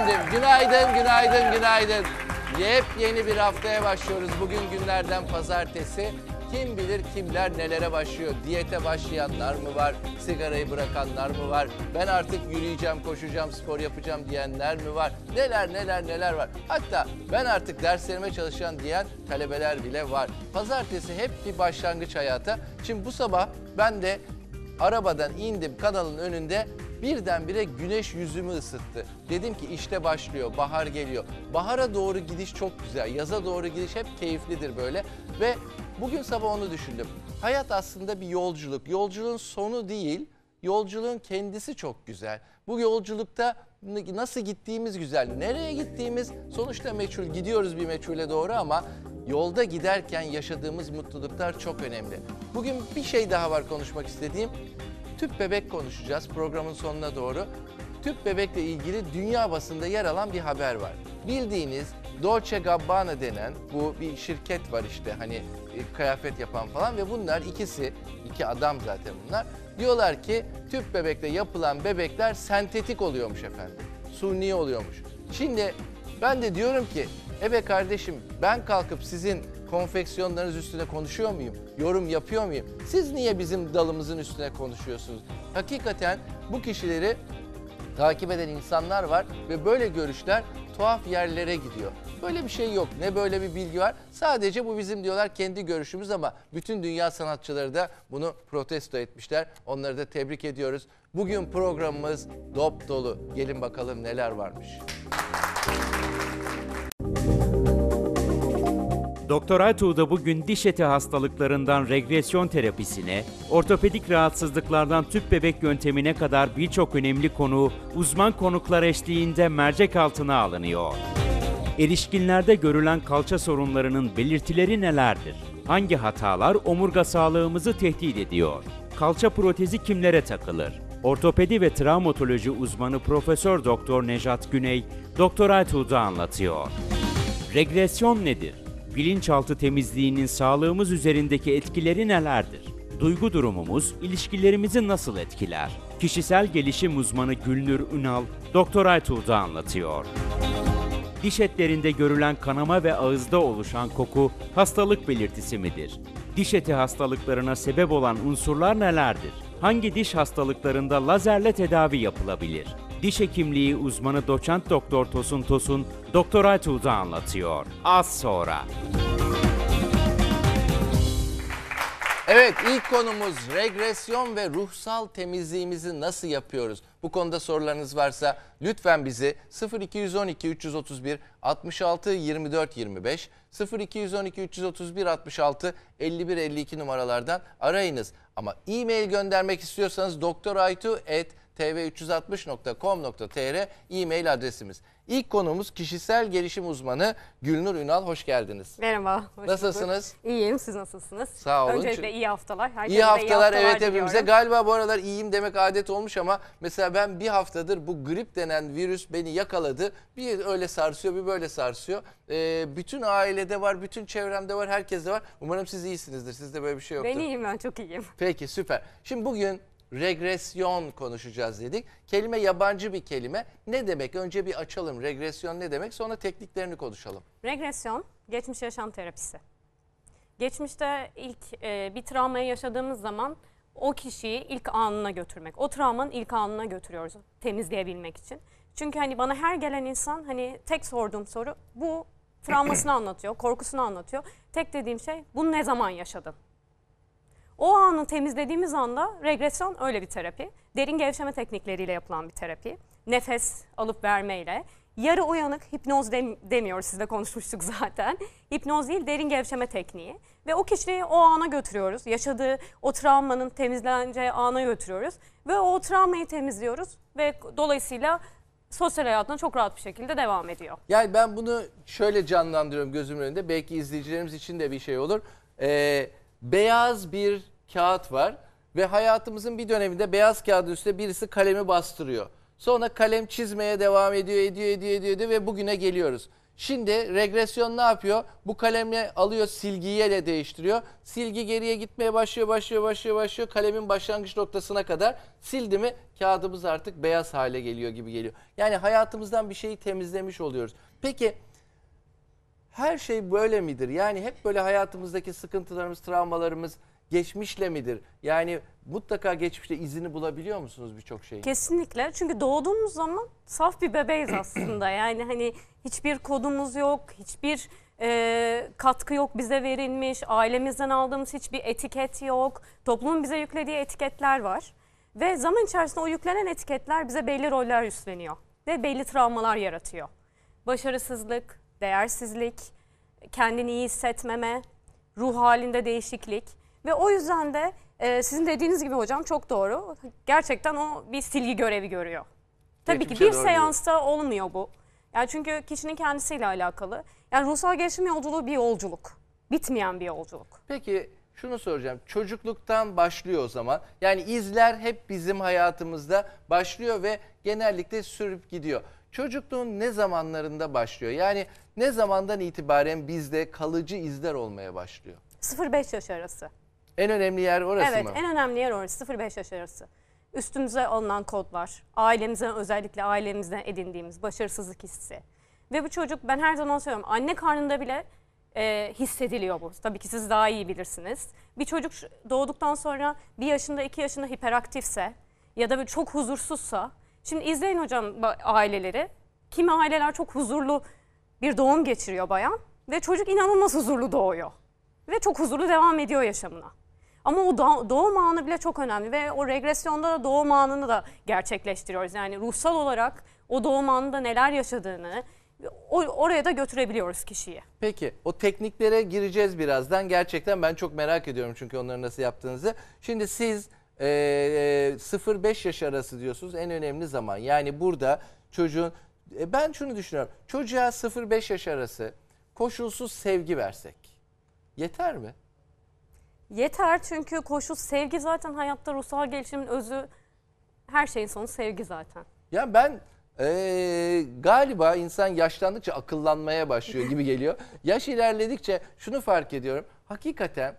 efendim. Günaydın, günaydın, günaydın. Yepyeni bir haftaya başlıyoruz. Bugün günlerden pazartesi. Kim bilir kimler nelere başlıyor? Diyete başlayanlar mı var? Sigarayı bırakanlar mı var? Ben artık yürüyeceğim, koşacağım, spor yapacağım diyenler mi var? Neler neler neler var. Hatta ben artık derslerime çalışan diyen talebeler bile var. Pazartesi hep bir başlangıç hayata. Şimdi bu sabah ben de arabadan indim kanalın önünde Birdenbire güneş yüzümü ısıttı. Dedim ki işte başlıyor, bahar geliyor. Bahara doğru gidiş çok güzel, yaza doğru gidiş hep keyiflidir böyle. Ve bugün sabah onu düşündüm. Hayat aslında bir yolculuk. Yolculuğun sonu değil, yolculuğun kendisi çok güzel. Bu yolculukta nasıl gittiğimiz güzel, nereye gittiğimiz sonuçta meçhul. Gidiyoruz bir meçhule doğru ama yolda giderken yaşadığımız mutluluklar çok önemli. Bugün bir şey daha var konuşmak istediğim tüp bebek konuşacağız programın sonuna doğru. Tüp bebekle ilgili dünya basında yer alan bir haber var. Bildiğiniz Dolce Gabbana denen bu bir şirket var işte hani e, kıyafet yapan falan ve bunlar ikisi, iki adam zaten bunlar. Diyorlar ki tüp bebekle yapılan bebekler sentetik oluyormuş efendim. Suni oluyormuş. Şimdi ben de diyorum ki ebe kardeşim ben kalkıp sizin konfeksiyonlarınız üstüne konuşuyor muyum? Yorum yapıyor muyum? Siz niye bizim dalımızın üstüne konuşuyorsunuz? Hakikaten bu kişileri takip eden insanlar var ve böyle görüşler tuhaf yerlere gidiyor. Böyle bir şey yok. Ne böyle bir bilgi var. Sadece bu bizim diyorlar kendi görüşümüz ama bütün dünya sanatçıları da bunu protesto etmişler. Onları da tebrik ediyoruz. Bugün programımız dop dolu. Gelin bakalım neler varmış. Doktor Aytuğ'da bugün diş eti hastalıklarından regresyon terapisine, ortopedik rahatsızlıklardan tüp bebek yöntemine kadar birçok önemli konu uzman konuklar eşliğinde mercek altına alınıyor. Erişkinlerde görülen kalça sorunlarının belirtileri nelerdir? Hangi hatalar omurga sağlığımızı tehdit ediyor? Kalça protezi kimlere takılır? Ortopedi ve travmatoloji uzmanı Profesör Doktor Nejat Güney, Doktor Aytuğ'da anlatıyor. Regresyon nedir? Bilinçaltı temizliğinin sağlığımız üzerindeki etkileri nelerdir? Duygu durumumuz ilişkilerimizi nasıl etkiler? Kişisel gelişim uzmanı Gülnur Ünal, Doktor Aytuğ'da anlatıyor. Diş etlerinde görülen kanama ve ağızda oluşan koku hastalık belirtisi midir? Diş eti hastalıklarına sebep olan unsurlar nelerdir? Hangi diş hastalıklarında lazerle tedavi yapılabilir? diş hekimliği uzmanı doçent doktor Tosun Tosun doktora Tuğda anlatıyor. Az sonra. Evet ilk konumuz regresyon ve ruhsal temizliğimizi nasıl yapıyoruz? Bu konuda sorularınız varsa lütfen bizi 0212 331 66 24 25 0212 331 66 51 52 numaralardan arayınız. Ama e-mail göndermek istiyorsanız doktoraytu.com tv360.com.tr e-mail adresimiz. İlk konuğumuz kişisel gelişim uzmanı Gülnur Ünal. Hoş geldiniz. Merhaba. Hoş nasılsınız? Bulduk. İyiyim. Siz nasılsınız? Sağ olun. Öncelikle iyi haftalar. Herkese iyi haftalar, iyi haftalar evet diliyorum. hepimize. Galiba bu aralar iyiyim demek adet olmuş ama mesela ben bir haftadır bu grip denen virüs beni yakaladı. Bir öyle sarsıyor bir böyle sarsıyor. Ee, bütün ailede var, bütün çevremde var, herkeste var. Umarım siz iyisinizdir. Sizde böyle bir şey yoktur. Ben iyiyim ben çok iyiyim. Peki süper. Şimdi bugün regresyon konuşacağız dedik. Kelime yabancı bir kelime. Ne demek? Önce bir açalım. Regresyon ne demek? Sonra tekniklerini konuşalım. Regresyon, geçmiş yaşam terapisi. Geçmişte ilk e, bir travmayı yaşadığımız zaman o kişiyi ilk anına götürmek. O travmanın ilk anına götürüyoruz temizleyebilmek için. Çünkü hani bana her gelen insan hani tek sorduğum soru bu travmasını anlatıyor, korkusunu anlatıyor. Tek dediğim şey bunu ne zaman yaşadın? O anı temizlediğimiz anda regresyon öyle bir terapi. Derin gevşeme teknikleriyle yapılan bir terapi. Nefes alıp vermeyle. Yarı uyanık hipnoz dem demiyoruz sizle konuşmuştuk zaten. Hipnoz değil derin gevşeme tekniği. Ve o kişiyi o ana götürüyoruz. Yaşadığı o travmanın temizleneceği ana götürüyoruz. Ve o travmayı temizliyoruz. Ve dolayısıyla sosyal hayatına çok rahat bir şekilde devam ediyor. Yani ben bunu şöyle canlandırıyorum gözümün önünde. Belki izleyicilerimiz için de bir şey olur. Ee, beyaz bir kağıt var ve hayatımızın bir döneminde beyaz kağıdın üstüne birisi kalemi bastırıyor. Sonra kalem çizmeye devam ediyor, ediyor, ediyor, ediyor, ediyor ve bugüne geliyoruz. Şimdi regresyon ne yapıyor? Bu kalemle alıyor silgiye de değiştiriyor. Silgi geriye gitmeye başlıyor, başlıyor, başlıyor, başlıyor. Kalemin başlangıç noktasına kadar sildi mi kağıdımız artık beyaz hale geliyor gibi geliyor. Yani hayatımızdan bir şeyi temizlemiş oluyoruz. Peki her şey böyle midir? Yani hep böyle hayatımızdaki sıkıntılarımız, travmalarımız geçmişle midir? Yani mutlaka geçmişte izini bulabiliyor musunuz birçok şeyin? Kesinlikle. Çünkü doğduğumuz zaman saf bir bebeğiz aslında. Yani hani hiçbir kodumuz yok, hiçbir e, katkı yok bize verilmiş, ailemizden aldığımız hiçbir etiket yok. Toplumun bize yüklediği etiketler var. Ve zaman içerisinde o yüklenen etiketler bize belli roller üstleniyor ve belli travmalar yaratıyor. Başarısızlık, değersizlik, kendini iyi hissetmeme, ruh halinde değişiklik. Ve o yüzden de e, sizin dediğiniz gibi hocam çok doğru. Gerçekten o bir silgi görevi görüyor. Tabii Geçmişe ki bir şey seansta değil. olmuyor bu. Yani çünkü kişinin kendisiyle alakalı. Yani ruhsal gelişim yolculuğu bir yolculuk. Bitmeyen bir yolculuk. Peki şunu soracağım. Çocukluktan başlıyor o zaman. Yani izler hep bizim hayatımızda başlıyor ve genellikle sürüp gidiyor. Çocukluğun ne zamanlarında başlıyor? Yani ne zamandan itibaren bizde kalıcı izler olmaya başlıyor? 0-5 yaş arası. En önemli yer orası evet, mı? Evet en önemli yer orası 0-5 yaş arası. Üstümüze alınan kodlar, ailemize özellikle ailemizden edindiğimiz başarısızlık hissi. Ve bu çocuk ben her zaman söylüyorum anne karnında bile e, hissediliyor bu. Tabii ki siz daha iyi bilirsiniz. Bir çocuk doğduktan sonra bir yaşında iki yaşında hiperaktifse ya da çok huzursuzsa. Şimdi izleyin hocam aileleri. Kimi aileler çok huzurlu bir doğum geçiriyor bayan ve çocuk inanılmaz huzurlu doğuyor. Ve çok huzurlu devam ediyor yaşamına. Ama o da, doğum anı bile çok önemli ve o regresyonda da doğum anını da gerçekleştiriyoruz. Yani ruhsal olarak o doğum anında neler yaşadığını oraya da götürebiliyoruz kişiyi. Peki o tekniklere gireceğiz birazdan. Gerçekten ben çok merak ediyorum çünkü onları nasıl yaptığınızı. Şimdi siz e, 0-5 yaş arası diyorsunuz en önemli zaman. Yani burada çocuğun e, ben şunu düşünüyorum. Çocuğa 0-5 yaş arası koşulsuz sevgi versek yeter mi? Yeter çünkü koşu sevgi zaten hayatta ruhsal gelişimin özü. Her şeyin sonu sevgi zaten. Ya ben ee, galiba insan yaşlandıkça akıllanmaya başlıyor gibi geliyor. Yaş ilerledikçe şunu fark ediyorum. Hakikaten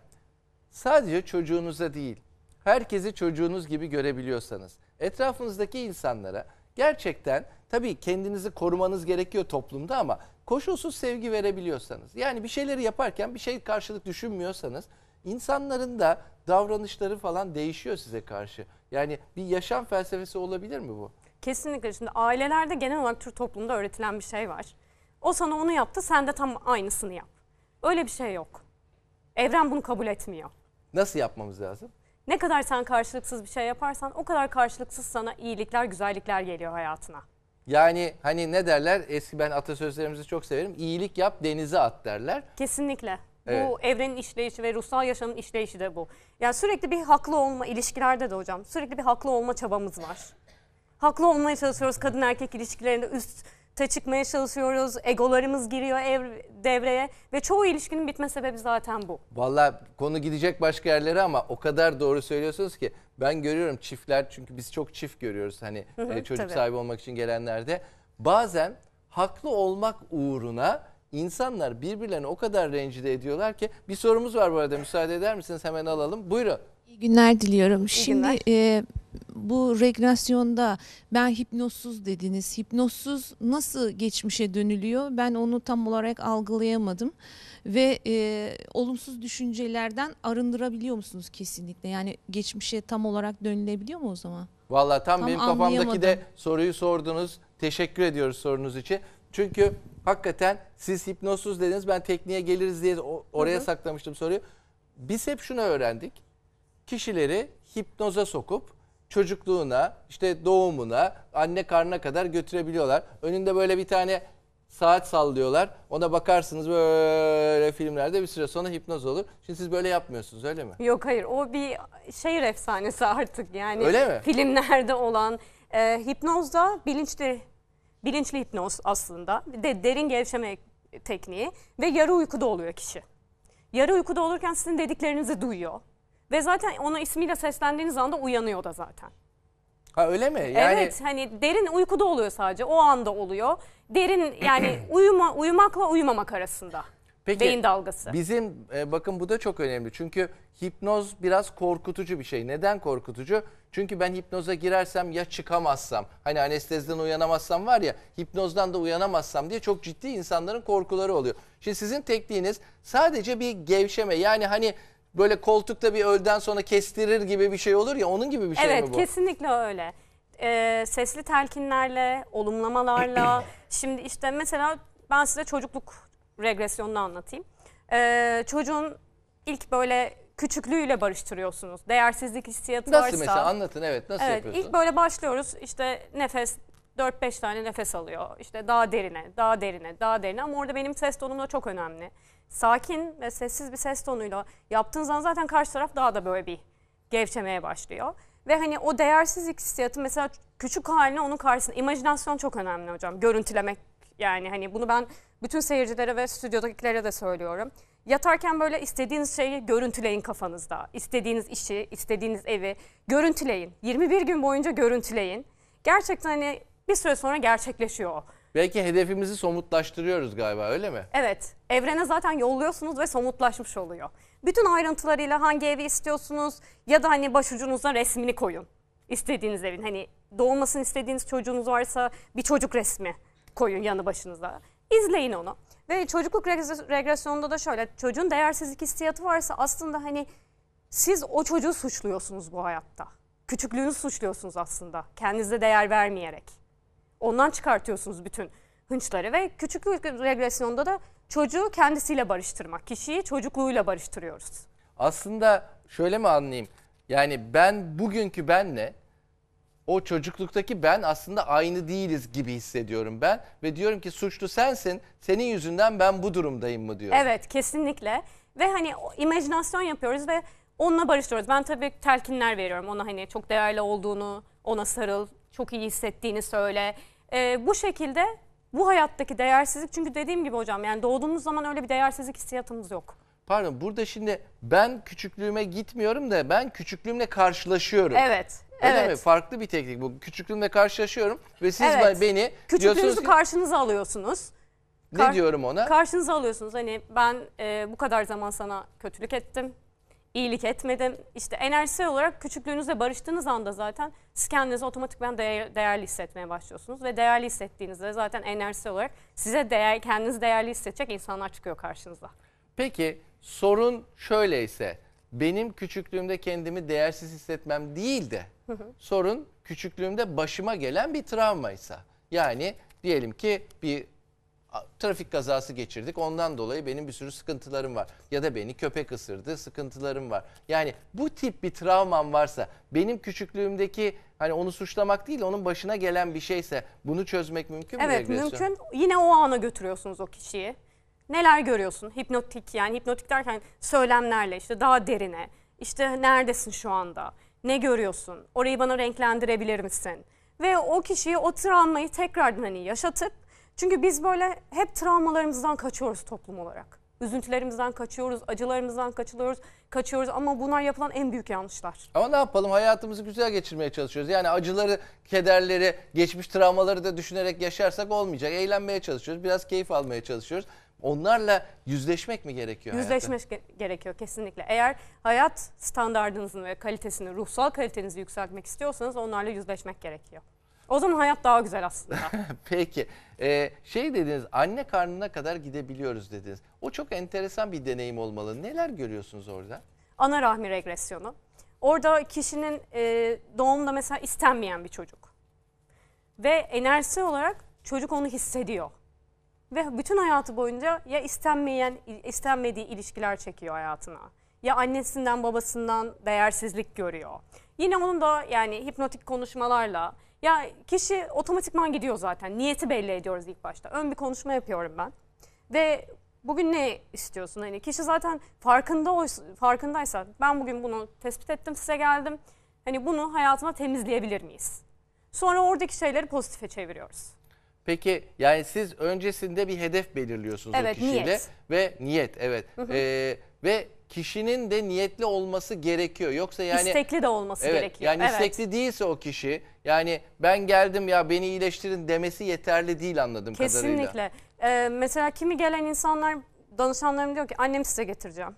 sadece çocuğunuza değil, herkesi çocuğunuz gibi görebiliyorsanız, etrafınızdaki insanlara gerçekten tabii kendinizi korumanız gerekiyor toplumda ama koşulsuz sevgi verebiliyorsanız, yani bir şeyleri yaparken bir şey karşılık düşünmüyorsanız İnsanların da davranışları falan değişiyor size karşı. Yani bir yaşam felsefesi olabilir mi bu? Kesinlikle. Şimdi ailelerde genel olarak Türk toplumunda öğretilen bir şey var. O sana onu yaptı, sen de tam aynısını yap. Öyle bir şey yok. Evren bunu kabul etmiyor. Nasıl yapmamız lazım? Ne kadar sen karşılıksız bir şey yaparsan o kadar karşılıksız sana iyilikler, güzellikler geliyor hayatına. Yani hani ne derler eski ben atasözlerimizi çok severim. İyilik yap denize at derler. Kesinlikle. Evet. Bu evrenin işleyişi ve ruhsal yaşamın işleyişi de bu. Yani sürekli bir haklı olma ilişkilerde de hocam sürekli bir haklı olma çabamız var. Haklı olmaya çalışıyoruz kadın erkek ilişkilerinde üste çıkmaya çalışıyoruz. Egolarımız giriyor ev, devreye ve çoğu ilişkinin bitme sebebi zaten bu. Valla konu gidecek başka yerlere ama o kadar doğru söylüyorsunuz ki ben görüyorum çiftler çünkü biz çok çift görüyoruz hani hı hı, e, çocuk tabii. sahibi olmak için gelenlerde. Bazen haklı olmak uğruna İnsanlar birbirlerini o kadar rencide ediyorlar ki bir sorumuz var bu arada müsaade eder misiniz hemen alalım. Buyurun. İyi günler diliyorum. İyi Şimdi günler. E, bu regülasyonda ben hipnozsuz dediniz. Hipnozsuz nasıl geçmişe dönülüyor? Ben onu tam olarak algılayamadım. Ve e, olumsuz düşüncelerden arındırabiliyor musunuz kesinlikle? Yani geçmişe tam olarak dönülebiliyor mu o zaman? Valla tam, tam benim kafamdaki de soruyu sordunuz. Teşekkür ediyoruz sorunuz için. Çünkü hakikaten siz hipnosuz dediniz ben tekniğe geliriz diye oraya hı hı. saklamıştım soruyu. Biz hep şunu öğrendik. Kişileri hipnoza sokup çocukluğuna, işte doğumuna, anne karnına kadar götürebiliyorlar. Önünde böyle bir tane saat sallıyorlar. Ona bakarsınız böyle filmlerde bir süre sonra hipnoz olur. Şimdi siz böyle yapmıyorsunuz öyle mi? Yok hayır o bir şehir efsanesi artık yani. Öyle mi? Filmlerde olan e, hipnozda bilinçli bilinçli hipnoz aslında. De, derin gevşeme tekniği ve yarı uykuda oluyor kişi. Yarı uykuda olurken sizin dediklerinizi duyuyor. Ve zaten ona ismiyle seslendiğiniz anda uyanıyor da zaten. Ha öyle mi? Yani... Evet hani derin uykuda oluyor sadece o anda oluyor. Derin yani uyuma, uyumakla uyumamak arasında. Peki, beyin dalgası. Bizim e, bakın bu da çok önemli. Çünkü hipnoz biraz korkutucu bir şey. Neden korkutucu? Çünkü ben hipnoza girersem ya çıkamazsam hani anesteziden uyanamazsam var ya hipnozdan da uyanamazsam diye çok ciddi insanların korkuları oluyor. Şimdi sizin tekniğiniz sadece bir gevşeme yani hani böyle koltukta bir ölden sonra kestirir gibi bir şey olur ya onun gibi bir şey evet, mi bu? Evet kesinlikle öyle. Ee, sesli telkinlerle, olumlamalarla. Şimdi işte mesela ben size çocukluk regresyonunu anlatayım. Ee, çocuğun ilk böyle küçüklüğüyle barıştırıyorsunuz. Değersizlik hissiyatı Nasıl varsa. mesela anlatın evet nasıl evet, yapıyorsunuz? İlk böyle başlıyoruz işte nefes 4-5 tane nefes alıyor. İşte daha derine, daha derine, daha derine ama orada benim ses tonum da çok önemli. Sakin ve sessiz bir ses tonuyla yaptığınız zaman zaten karşı taraf daha da böyle bir gevşemeye başlıyor. Ve hani o değersizlik hissiyatı mesela küçük haline onun karşısında. imajinasyon çok önemli hocam. Görüntülemek yani hani bunu ben bütün seyircilere ve stüdyodakilere de söylüyorum. Yatarken böyle istediğiniz şeyi görüntüleyin kafanızda. İstediğiniz işi, istediğiniz evi görüntüleyin. 21 gün boyunca görüntüleyin. Gerçekten hani bir süre sonra gerçekleşiyor Belki hedefimizi somutlaştırıyoruz galiba öyle mi? Evet. Evrene zaten yolluyorsunuz ve somutlaşmış oluyor. Bütün ayrıntılarıyla hangi evi istiyorsunuz ya da hani başucunuzda resmini koyun. İstediğiniz evin hani doğmasını istediğiniz çocuğunuz varsa bir çocuk resmi koyun yanı başınıza. İzleyin onu. Ve çocukluk regresyonunda da şöyle çocuğun değersizlik hissiyatı varsa aslında hani siz o çocuğu suçluyorsunuz bu hayatta. Küçüklüğünü suçluyorsunuz aslında kendinize değer vermeyerek. Ondan çıkartıyorsunuz bütün hınçları ve küçüklük regresyonunda da çocuğu kendisiyle barıştırmak, kişiyi çocukluğuyla barıştırıyoruz. Aslında şöyle mi anlayayım? Yani ben bugünkü benle o çocukluktaki ben aslında aynı değiliz gibi hissediyorum ben. Ve diyorum ki suçlu sensin, senin yüzünden ben bu durumdayım mı diyorum. Evet kesinlikle ve hani imajinasyon yapıyoruz ve onunla barışıyoruz. Ben tabii telkinler veriyorum ona hani çok değerli olduğunu, ona sarıl, çok iyi hissettiğini söyle. Ee, bu şekilde bu hayattaki değersizlik çünkü dediğim gibi hocam yani doğduğumuz zaman öyle bir değersizlik hissiyatımız yok. Pardon burada şimdi ben küçüklüğüme gitmiyorum da ben küçüklüğümle karşılaşıyorum. Evet. Öyle evet. mi? Farklı bir teknik bu. Küçüklüğümle karşılaşıyorum ve siz evet. beni Küçüklüğünüzü ki... karşınıza alıyorsunuz. Ne Kar diyorum ona? Karşınıza alıyorsunuz. Hani ben e, bu kadar zaman sana kötülük ettim. iyilik etmedim. İşte enerjisel olarak küçüklüğünüzle barıştığınız anda zaten siz kendinizi otomatikman değer, değerli hissetmeye başlıyorsunuz. Ve değerli hissettiğinizde zaten enerjisel olarak size değer, kendinizi değerli hissedecek insanlar çıkıyor karşınıza. Peki sorun şöyleyse benim küçüklüğümde kendimi değersiz hissetmem değil de sorun küçüklüğümde başıma gelen bir travmaysa. Yani diyelim ki bir trafik kazası geçirdik. Ondan dolayı benim bir sürü sıkıntılarım var. Ya da beni köpek ısırdı, sıkıntılarım var. Yani bu tip bir travmam varsa benim küçüklüğümdeki hani onu suçlamak değil onun başına gelen bir şeyse bunu çözmek mümkün mü? Evet mümkün. Yine o ana götürüyorsunuz o kişiyi neler görüyorsun? Hipnotik yani hipnotik derken söylemlerle işte daha derine. İşte neredesin şu anda? Ne görüyorsun? Orayı bana renklendirebilir misin? Ve o kişiyi o travmayı tekrardan hani yaşatıp çünkü biz böyle hep travmalarımızdan kaçıyoruz toplum olarak. Üzüntülerimizden kaçıyoruz, acılarımızdan kaçılıyoruz kaçıyoruz ama bunlar yapılan en büyük yanlışlar. Ama ne yapalım hayatımızı güzel geçirmeye çalışıyoruz. Yani acıları, kederleri, geçmiş travmaları da düşünerek yaşarsak olmayacak. Eğlenmeye çalışıyoruz, biraz keyif almaya çalışıyoruz. Onlarla yüzleşmek mi gerekiyor Yüzleşmek hayatta? gerekiyor kesinlikle. Eğer hayat standartınızın ve kalitesini, ruhsal kalitenizi yükseltmek istiyorsanız onlarla yüzleşmek gerekiyor. O zaman hayat daha güzel aslında. Peki. Ee, şey dediniz anne karnına kadar gidebiliyoruz dediniz. O çok enteresan bir deneyim olmalı. Neler görüyorsunuz orada? Ana rahmi regresyonu. Orada kişinin e, doğumda mesela istenmeyen bir çocuk. Ve enerjisel olarak çocuk onu hissediyor ve bütün hayatı boyunca ya istenmeyen istenmediği ilişkiler çekiyor hayatına ya annesinden babasından değersizlik görüyor. Yine onun da yani hipnotik konuşmalarla ya kişi otomatikman gidiyor zaten. Niyeti belli ediyoruz ilk başta. Ön bir konuşma yapıyorum ben. Ve bugün ne istiyorsun? Hani kişi zaten farkında farkındaysa ben bugün bunu tespit ettim size geldim. Hani bunu hayatıma temizleyebilir miyiz? Sonra oradaki şeyleri pozitife çeviriyoruz. Peki yani siz öncesinde bir hedef belirliyorsunuz evet, o kişiyle niyet. ve niyet evet. Hı hı. Ee, ve kişinin de niyetli olması gerekiyor. Yoksa yani istekli de olması evet, gerekiyor. Yani evet. istekli değilse o kişi yani ben geldim ya beni iyileştirin demesi yeterli değil anladım Kesinlikle. kadarıyla. Kesinlikle. Ee, mesela kimi gelen insanlar danışanlarım diyor ki annem size getireceğim.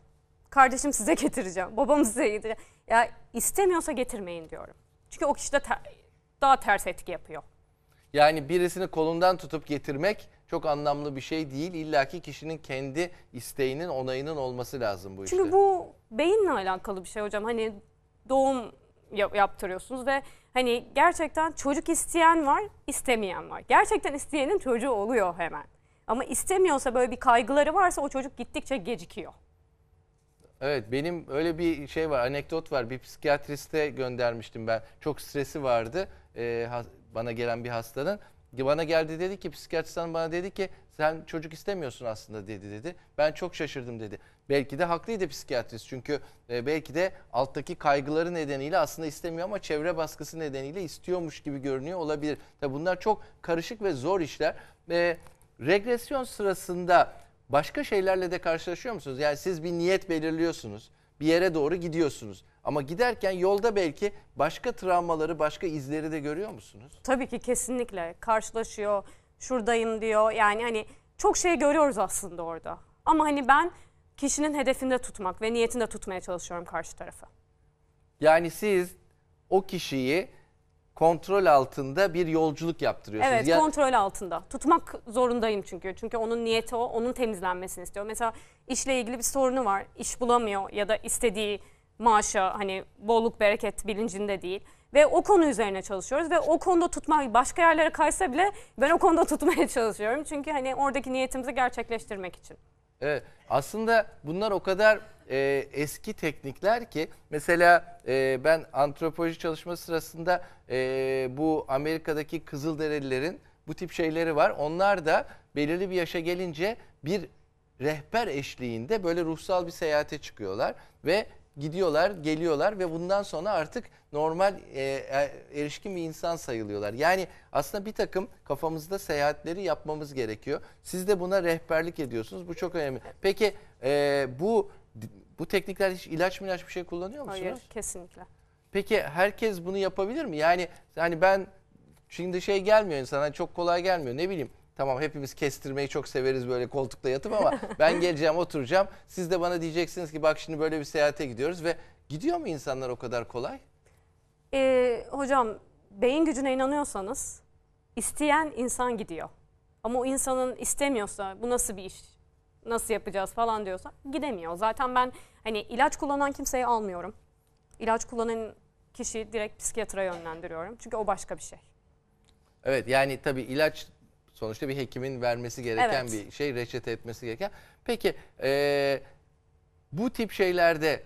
Kardeşim size getireceğim. Babam size getireceğim. Ya istemiyorsa getirmeyin diyorum. Çünkü o kişi de ter, daha ters etki yapıyor. Yani birisini kolundan tutup getirmek çok anlamlı bir şey değil. İlla ki kişinin kendi isteğinin, onayının olması lazım bu işte. Çünkü bu beyinle alakalı bir şey hocam. Hani doğum yaptırıyorsunuz ve hani gerçekten çocuk isteyen var, istemeyen var. Gerçekten isteyenin çocuğu oluyor hemen. Ama istemiyorsa böyle bir kaygıları varsa o çocuk gittikçe gecikiyor. Evet benim öyle bir şey var anekdot var bir psikiyatriste göndermiştim ben çok stresi vardı ee, bana gelen bir hastanın. Bana geldi dedi ki psikiyatristan bana dedi ki sen çocuk istemiyorsun aslında dedi dedi. Ben çok şaşırdım dedi. Belki de haklıydı psikiyatrist çünkü e, belki de alttaki kaygıları nedeniyle aslında istemiyor ama çevre baskısı nedeniyle istiyormuş gibi görünüyor olabilir. Tabi bunlar çok karışık ve zor işler. E, regresyon sırasında başka şeylerle de karşılaşıyor musunuz? Yani siz bir niyet belirliyorsunuz bir yere doğru gidiyorsunuz. Ama giderken yolda belki başka travmaları, başka izleri de görüyor musunuz? Tabii ki kesinlikle. Karşılaşıyor, şuradayım diyor. Yani hani çok şey görüyoruz aslında orada. Ama hani ben kişinin hedefinde tutmak ve niyetinde tutmaya çalışıyorum karşı tarafı. Yani siz o kişiyi kontrol altında bir yolculuk yaptırıyorsunuz. Evet ya... kontrol altında. Tutmak zorundayım çünkü. Çünkü onun niyeti o, onun temizlenmesini istiyor. Mesela işle ilgili bir sorunu var, iş bulamıyor ya da istediği maaşa hani bolluk bereket bilincinde değil. Ve o konu üzerine çalışıyoruz ve o konuda tutmak başka yerlere kaysa bile ben o konuda tutmaya çalışıyorum. Çünkü hani oradaki niyetimizi gerçekleştirmek için. Evet, aslında bunlar o kadar e, eski teknikler ki mesela e, ben antropoloji çalışma sırasında e, bu Amerika'daki Kızılderililerin bu tip şeyleri var. Onlar da belirli bir yaşa gelince bir rehber eşliğinde böyle ruhsal bir seyahate çıkıyorlar ve gidiyorlar, geliyorlar ve bundan sonra artık normal e, e, erişkin bir insan sayılıyorlar. Yani aslında bir takım kafamızda seyahatleri yapmamız gerekiyor. Siz de buna rehberlik ediyorsunuz. Bu çok önemli. Peki e, bu bu teknikler hiç ilaç mı ilaç bir şey kullanıyor musunuz? Hayır, kesinlikle. Peki herkes bunu yapabilir mi? Yani yani ben şimdi şey gelmiyor insana çok kolay gelmiyor. Ne bileyim Tamam hepimiz kestirmeyi çok severiz böyle koltukta yatıp ama ben geleceğim oturacağım. Siz de bana diyeceksiniz ki bak şimdi böyle bir seyahate gidiyoruz ve gidiyor mu insanlar o kadar kolay? Ee, hocam beyin gücüne inanıyorsanız isteyen insan gidiyor. Ama o insanın istemiyorsa bu nasıl bir iş? Nasıl yapacağız falan diyorsa gidemiyor. Zaten ben hani ilaç kullanan kimseyi almıyorum. İlaç kullanan kişiyi direkt psikiyatra yönlendiriyorum. Çünkü o başka bir şey. Evet yani tabii ilaç Sonuçta bir hekimin vermesi gereken evet. bir şey, reçete etmesi gereken. Peki e, bu tip şeylerde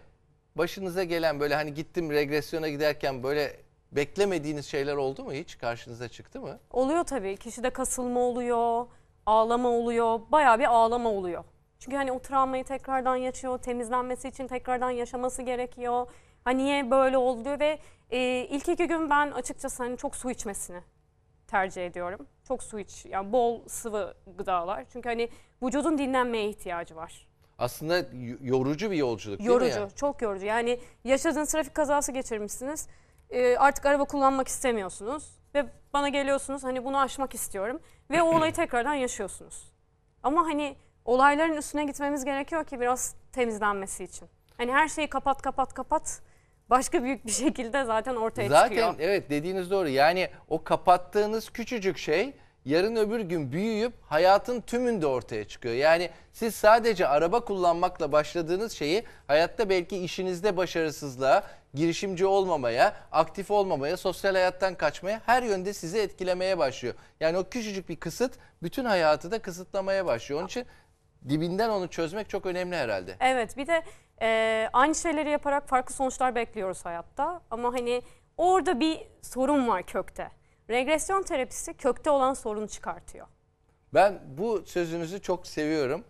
başınıza gelen böyle hani gittim regresyona giderken böyle beklemediğiniz şeyler oldu mu hiç? Karşınıza çıktı mı? Oluyor tabii. Kişide kasılma oluyor, ağlama oluyor. Bayağı bir ağlama oluyor. Çünkü hani o travmayı tekrardan yaşıyor, temizlenmesi için tekrardan yaşaması gerekiyor. Hani niye böyle oldu ve e, ilk iki gün ben açıkçası hani çok su içmesini tercih ediyorum. Çok su iç, yani bol sıvı gıdalar. Çünkü hani vücudun dinlenmeye ihtiyacı var. Aslında yorucu bir yolculuk yorucu, değil mi? Yorucu, çok yorucu. Yani yaşadığınız trafik kazası geçirmişsiniz. Ee, artık araba kullanmak istemiyorsunuz. Ve bana geliyorsunuz hani bunu aşmak istiyorum. Ve o olayı tekrardan yaşıyorsunuz. Ama hani olayların üstüne gitmemiz gerekiyor ki biraz temizlenmesi için. Hani her şeyi kapat kapat kapat başka büyük bir şekilde zaten ortaya zaten, çıkıyor. Zaten evet dediğiniz doğru. Yani o kapattığınız küçücük şey yarın öbür gün büyüyüp hayatın tümünde ortaya çıkıyor. Yani siz sadece araba kullanmakla başladığınız şeyi hayatta belki işinizde başarısızlığa, girişimci olmamaya, aktif olmamaya, sosyal hayattan kaçmaya her yönde sizi etkilemeye başlıyor. Yani o küçücük bir kısıt bütün hayatı da kısıtlamaya başlıyor. Onun için dibinden onu çözmek çok önemli herhalde. Evet bir de e, aynı şeyleri yaparak farklı sonuçlar bekliyoruz hayatta. Ama hani orada bir sorun var kökte. Regresyon terapisi kökte olan sorunu çıkartıyor. Ben bu sözünüzü çok seviyorum.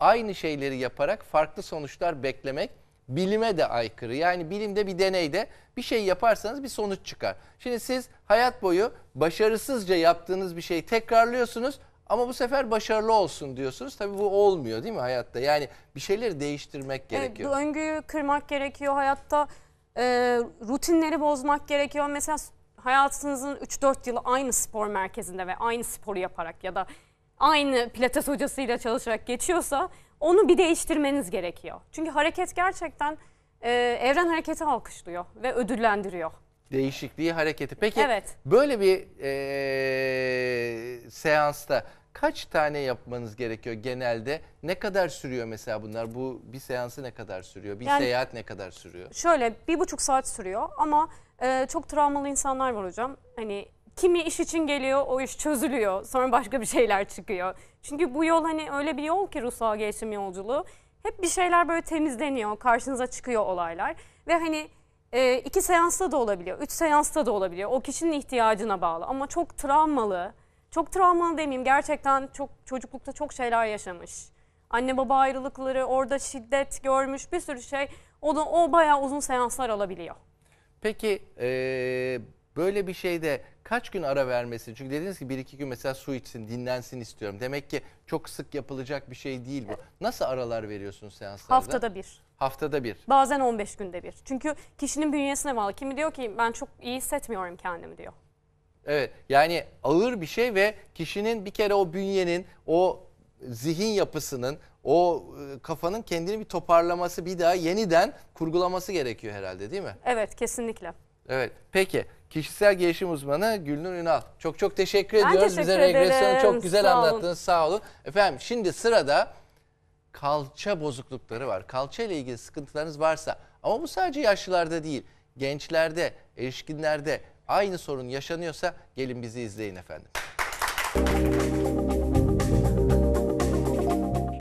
Aynı şeyleri yaparak farklı sonuçlar beklemek bilime de aykırı. Yani bilimde bir deneyde bir şey yaparsanız bir sonuç çıkar. Şimdi siz hayat boyu başarısızca yaptığınız bir şeyi tekrarlıyorsunuz ama bu sefer başarılı olsun diyorsunuz. Tabii bu olmuyor değil mi hayatta? Yani bir şeyleri değiştirmek gerekiyor. Evet, bu kırmak gerekiyor hayatta. E, rutinleri bozmak gerekiyor. Mesela hayatınızın 3-4 yılı aynı spor merkezinde ve aynı sporu yaparak ya da aynı pilates hocasıyla çalışarak geçiyorsa onu bir değiştirmeniz gerekiyor. Çünkü hareket gerçekten e, evren hareketi alkışlıyor ve ödüllendiriyor değişikliği hareketi. Peki evet. böyle bir e, seansta kaç tane yapmanız gerekiyor genelde? Ne kadar sürüyor mesela bunlar? Bu bir seansı ne kadar sürüyor? Bir yani, seyahat ne kadar sürüyor? Şöyle bir buçuk saat sürüyor ama e, çok travmalı insanlar var hocam. Hani kimi iş için geliyor o iş çözülüyor sonra başka bir şeyler çıkıyor. Çünkü bu yol hani öyle bir yol ki ruhsal gelişim yolculuğu. Hep bir şeyler böyle temizleniyor karşınıza çıkıyor olaylar ve hani e, iki seansta da olabiliyor, üç seansta da olabiliyor. O kişinin ihtiyacına bağlı ama çok travmalı, çok travmalı demeyeyim gerçekten çok çocuklukta çok şeyler yaşamış. Anne baba ayrılıkları, orada şiddet görmüş bir sürü şey. O da o bayağı uzun seanslar alabiliyor. Peki e, böyle bir şeyde kaç gün ara vermesi? Çünkü dediniz ki bir iki gün mesela su içsin, dinlensin istiyorum. Demek ki çok sık yapılacak bir şey değil bu. Nasıl aralar veriyorsunuz seanslarda? Haftada bir. Haftada bir. Bazen 15 günde bir. Çünkü kişinin bünyesine bağlı. Kimi diyor ki ben çok iyi hissetmiyorum kendimi diyor. Evet yani ağır bir şey ve kişinin bir kere o bünyenin, o zihin yapısının, o ıı, kafanın kendini bir toparlaması, bir daha yeniden kurgulaması gerekiyor herhalde değil mi? Evet kesinlikle. Evet peki kişisel gelişim uzmanı Gülnur Ünal. Çok çok teşekkür ben ediyoruz. Teşekkür Bize ederim. regresyonu çok güzel sağ anlattınız olun. sağ olun. Efendim şimdi sırada kalça bozuklukları var. Kalça ile ilgili sıkıntılarınız varsa ama bu sadece yaşlılarda değil, gençlerde, erişkinlerde aynı sorun yaşanıyorsa gelin bizi izleyin efendim.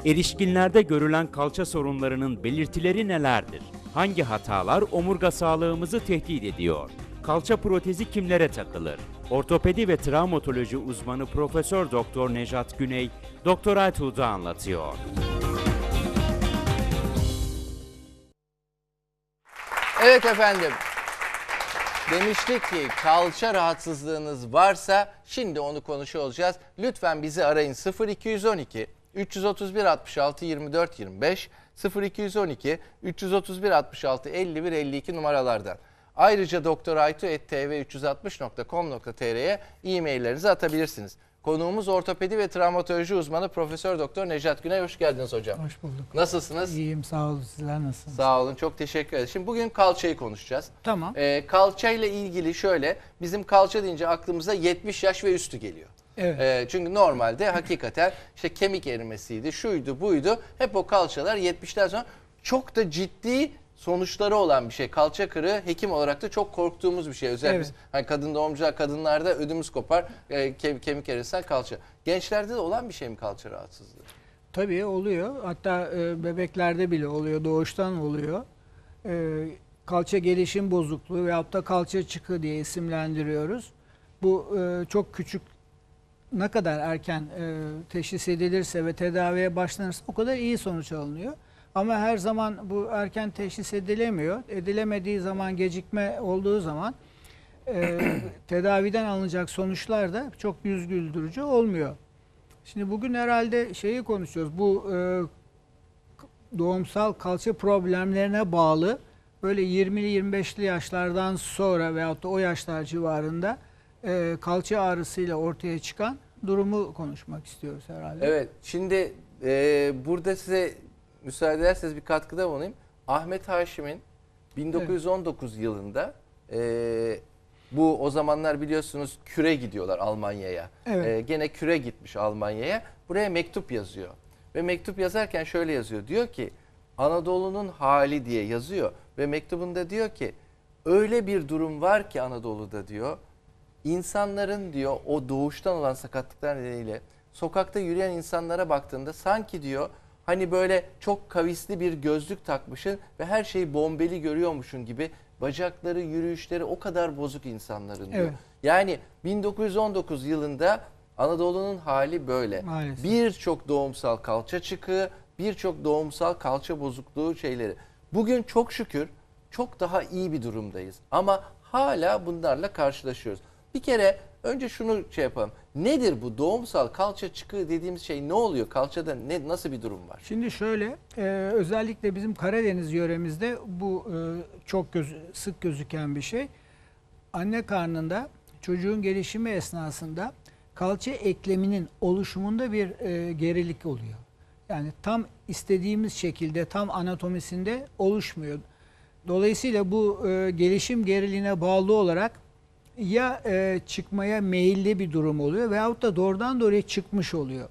Erişkinlerde görülen kalça sorunlarının belirtileri nelerdir? Hangi hatalar omurga sağlığımızı tehdit ediyor? Kalça protezi kimlere takılır? Ortopedi ve travmatoloji uzmanı Profesör Doktor Nejat Güney, Doktor Aytuğ'da anlatıyor. Evet efendim. Demiştik ki kalça rahatsızlığınız varsa şimdi onu konuşuyor olacağız. Lütfen bizi arayın 0212 331 66 24 25 0212 331 66 51 52 numaralardan. Ayrıca doktoraytu.tv360.com.tr'ye e-maillerinizi atabilirsiniz. Konuğumuz ortopedi ve travmatoloji uzmanı Profesör Doktor Necat Güney. Hoş geldiniz hocam. Hoş bulduk. Nasılsınız? İyiyim sağ olun. Sizler nasılsınız? Sağ olun. Çok teşekkür ederim. Şimdi bugün kalçayı konuşacağız. Tamam. Ee, kalça ilgili şöyle bizim kalça deyince aklımıza 70 yaş ve üstü geliyor. Evet. Ee, çünkü normalde hakikaten işte kemik erimesiydi, şuydu, buydu. Hep o kalçalar 70'ten sonra çok da ciddi sonuçları olan bir şey. Kalça kırığı hekim olarak da çok korktuğumuz bir şey. Özellikle evet. hani kadın doğumcular kadınlarda ödümüz kopar. E, ke kemik erisel kalça. Gençlerde de olan bir şey mi kalça rahatsızlığı? Tabii oluyor. Hatta e, bebeklerde bile oluyor. Doğuştan oluyor. E, kalça gelişim bozukluğu veyahut da kalça çıkı diye isimlendiriyoruz. Bu e, çok küçük ne kadar erken e, teşhis edilirse ve tedaviye başlanırsa o kadar iyi sonuç alınıyor. Ama her zaman bu erken teşhis edilemiyor. Edilemediği zaman gecikme olduğu zaman e, tedaviden alınacak sonuçlar da çok yüz güldürücü olmuyor. Şimdi bugün herhalde şeyi konuşuyoruz. Bu e, doğumsal kalça problemlerine bağlı böyle 20'li 25'li yaşlardan sonra veyahut da o yaşlar civarında e, kalça ağrısıyla ortaya çıkan durumu konuşmak istiyoruz herhalde. Evet şimdi e, burada size müsaade ederseniz bir katkıda bulunayım. Ahmet Haşim'in 1919 evet. yılında e, bu o zamanlar biliyorsunuz küre gidiyorlar Almanya'ya. Evet. E, gene küre gitmiş Almanya'ya. Buraya mektup yazıyor. Ve mektup yazarken şöyle yazıyor. Diyor ki Anadolu'nun hali diye yazıyor. Ve mektubunda diyor ki öyle bir durum var ki Anadolu'da diyor. İnsanların diyor o doğuştan olan sakatlıklar nedeniyle sokakta yürüyen insanlara baktığında sanki diyor Hani böyle çok kavisli bir gözlük takmışın ve her şeyi bombeli görüyormuşun gibi bacakları, yürüyüşleri o kadar bozuk insanların diyor. Evet. Yani 1919 yılında Anadolu'nun hali böyle. Birçok doğumsal kalça çıkığı, birçok doğumsal kalça bozukluğu şeyleri. Bugün çok şükür çok daha iyi bir durumdayız. Ama hala bunlarla karşılaşıyoruz. Bir kere Önce şunu şey yapalım. Nedir bu doğumsal kalça çıkığı dediğimiz şey ne oluyor? Kalçada ne nasıl bir durum var? Şimdi şöyle e, özellikle bizim Karadeniz yöremizde bu e, çok göz, sık gözüken bir şey. Anne karnında çocuğun gelişimi esnasında kalça ekleminin oluşumunda bir e, gerilik oluyor. Yani tam istediğimiz şekilde tam anatomisinde oluşmuyor. Dolayısıyla bu e, gelişim geriliğine bağlı olarak ya e, çıkmaya meyilli bir durum oluyor veyahut da doğrudan doğruya çıkmış oluyor.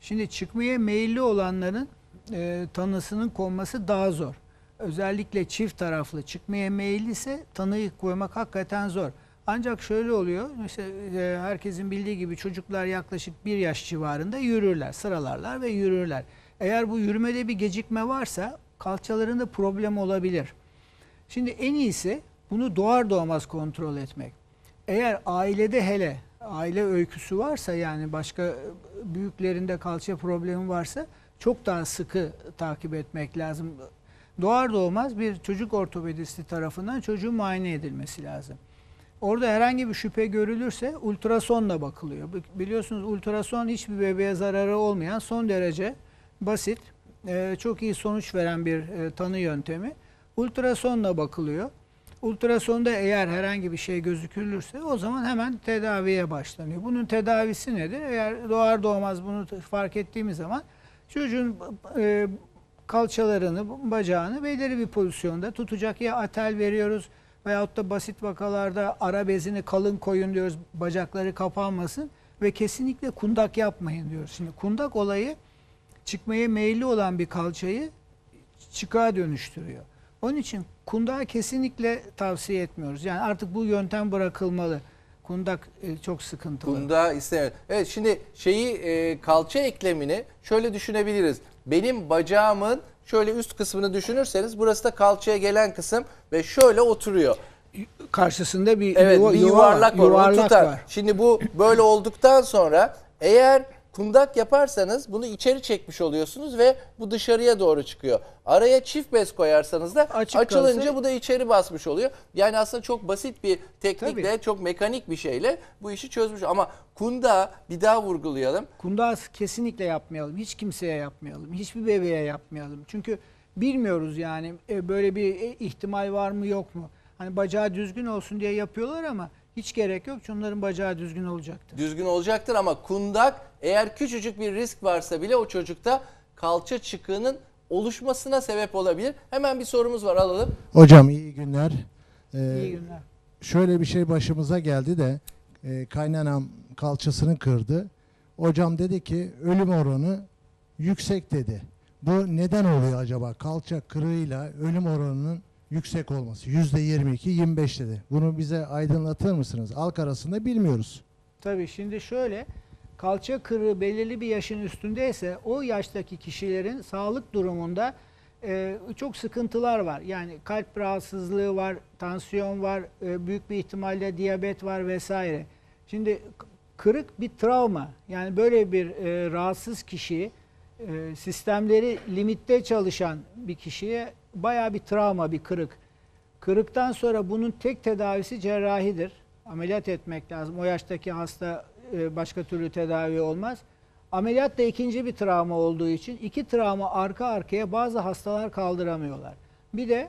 Şimdi çıkmaya meyilli olanların e, tanısının konması daha zor. Özellikle çift taraflı çıkmaya meyilli ise tanıyı koymak hakikaten zor. Ancak şöyle oluyor, işte e, herkesin bildiği gibi çocuklar yaklaşık bir yaş civarında yürürler, sıralarlar ve yürürler. Eğer bu yürümede bir gecikme varsa kalçalarında problem olabilir. Şimdi en iyisi bunu doğar doğmaz kontrol etmek eğer ailede hele aile öyküsü varsa yani başka e, büyüklerinde kalça problemi varsa çok daha sıkı takip etmek lazım. Doğar doğmaz bir çocuk ortopedisti tarafından çocuğun muayene edilmesi lazım. Orada herhangi bir şüphe görülürse ultrasonla bakılıyor. Biliyorsunuz ultrason hiçbir bebeğe zararı olmayan son derece basit, e, çok iyi sonuç veren bir e, tanı yöntemi. Ultrasonla bakılıyor. Ultrasonda eğer herhangi bir şey gözükülürse o zaman hemen tedaviye başlanıyor. Bunun tedavisi nedir? Eğer doğar doğmaz bunu fark ettiğimiz zaman çocuğun e, kalçalarını, bacağını belirli bir pozisyonda tutacak ya atel veriyoruz veyahut da basit vakalarda ara bezini kalın koyun diyoruz bacakları kapanmasın ve kesinlikle kundak yapmayın diyoruz. Şimdi kundak olayı çıkmaya meyilli olan bir kalçayı çıkığa dönüştürüyor. Onun için kundağı kesinlikle tavsiye etmiyoruz. Yani artık bu yöntem bırakılmalı. Kundak e, çok sıkıntılı. Kundağı istemiyorum. Evet şimdi şeyi e, kalça eklemini şöyle düşünebiliriz. Benim bacağımın şöyle üst kısmını düşünürseniz burası da kalçaya gelen kısım ve şöyle oturuyor karşısında bir, evet, yuva, bir yuvarlak, yuvarlak, var, yuvarlak tutar. var. Şimdi bu böyle olduktan sonra eğer kundak yaparsanız bunu içeri çekmiş oluyorsunuz ve bu dışarıya doğru çıkıyor. Araya çift bez koyarsanız da Açık açılınca kalsın. bu da içeri basmış oluyor. Yani aslında çok basit bir teknikle, Tabii. çok mekanik bir şeyle bu işi çözmüş. Ama kunda bir daha vurgulayalım. Kunda kesinlikle yapmayalım. Hiç kimseye yapmayalım. Hiçbir bebeğe yapmayalım. Çünkü bilmiyoruz yani e, böyle bir e, ihtimal var mı yok mu. Hani bacağı düzgün olsun diye yapıyorlar ama hiç gerek yok. Onların bacağı düzgün olacaktır. Düzgün olacaktır ama kundak eğer küçücük bir risk varsa bile o çocukta kalça çıkığının oluşmasına sebep olabilir. Hemen bir sorumuz var alalım. Hocam iyi günler. Ee, İyi günler. Şöyle bir şey başımıza geldi de e, kaynanam kalçasını kırdı. Hocam dedi ki ölüm oranı yüksek dedi. Bu neden oluyor acaba? Kalça kırığıyla ölüm oranının yüksek olması. Yüzde 22, 25 dedi. Bunu bize aydınlatır mısınız? Halk arasında bilmiyoruz. Tabii şimdi şöyle kalça kırığı belirli bir yaşın üstündeyse o yaştaki kişilerin sağlık durumunda e, çok sıkıntılar var. Yani kalp rahatsızlığı var, tansiyon var, e, büyük bir ihtimalle diyabet var vesaire. Şimdi kırık bir travma yani böyle bir e, rahatsız kişi e, sistemleri limitte çalışan bir kişiye baya bir travma, bir kırık. Kırıktan sonra bunun tek tedavisi cerrahidir. Ameliyat etmek lazım. O yaştaki hasta e, başka türlü tedavi olmaz. Ameliyat da ikinci bir travma olduğu için iki travma arka arkaya bazı hastalar kaldıramıyorlar. Bir de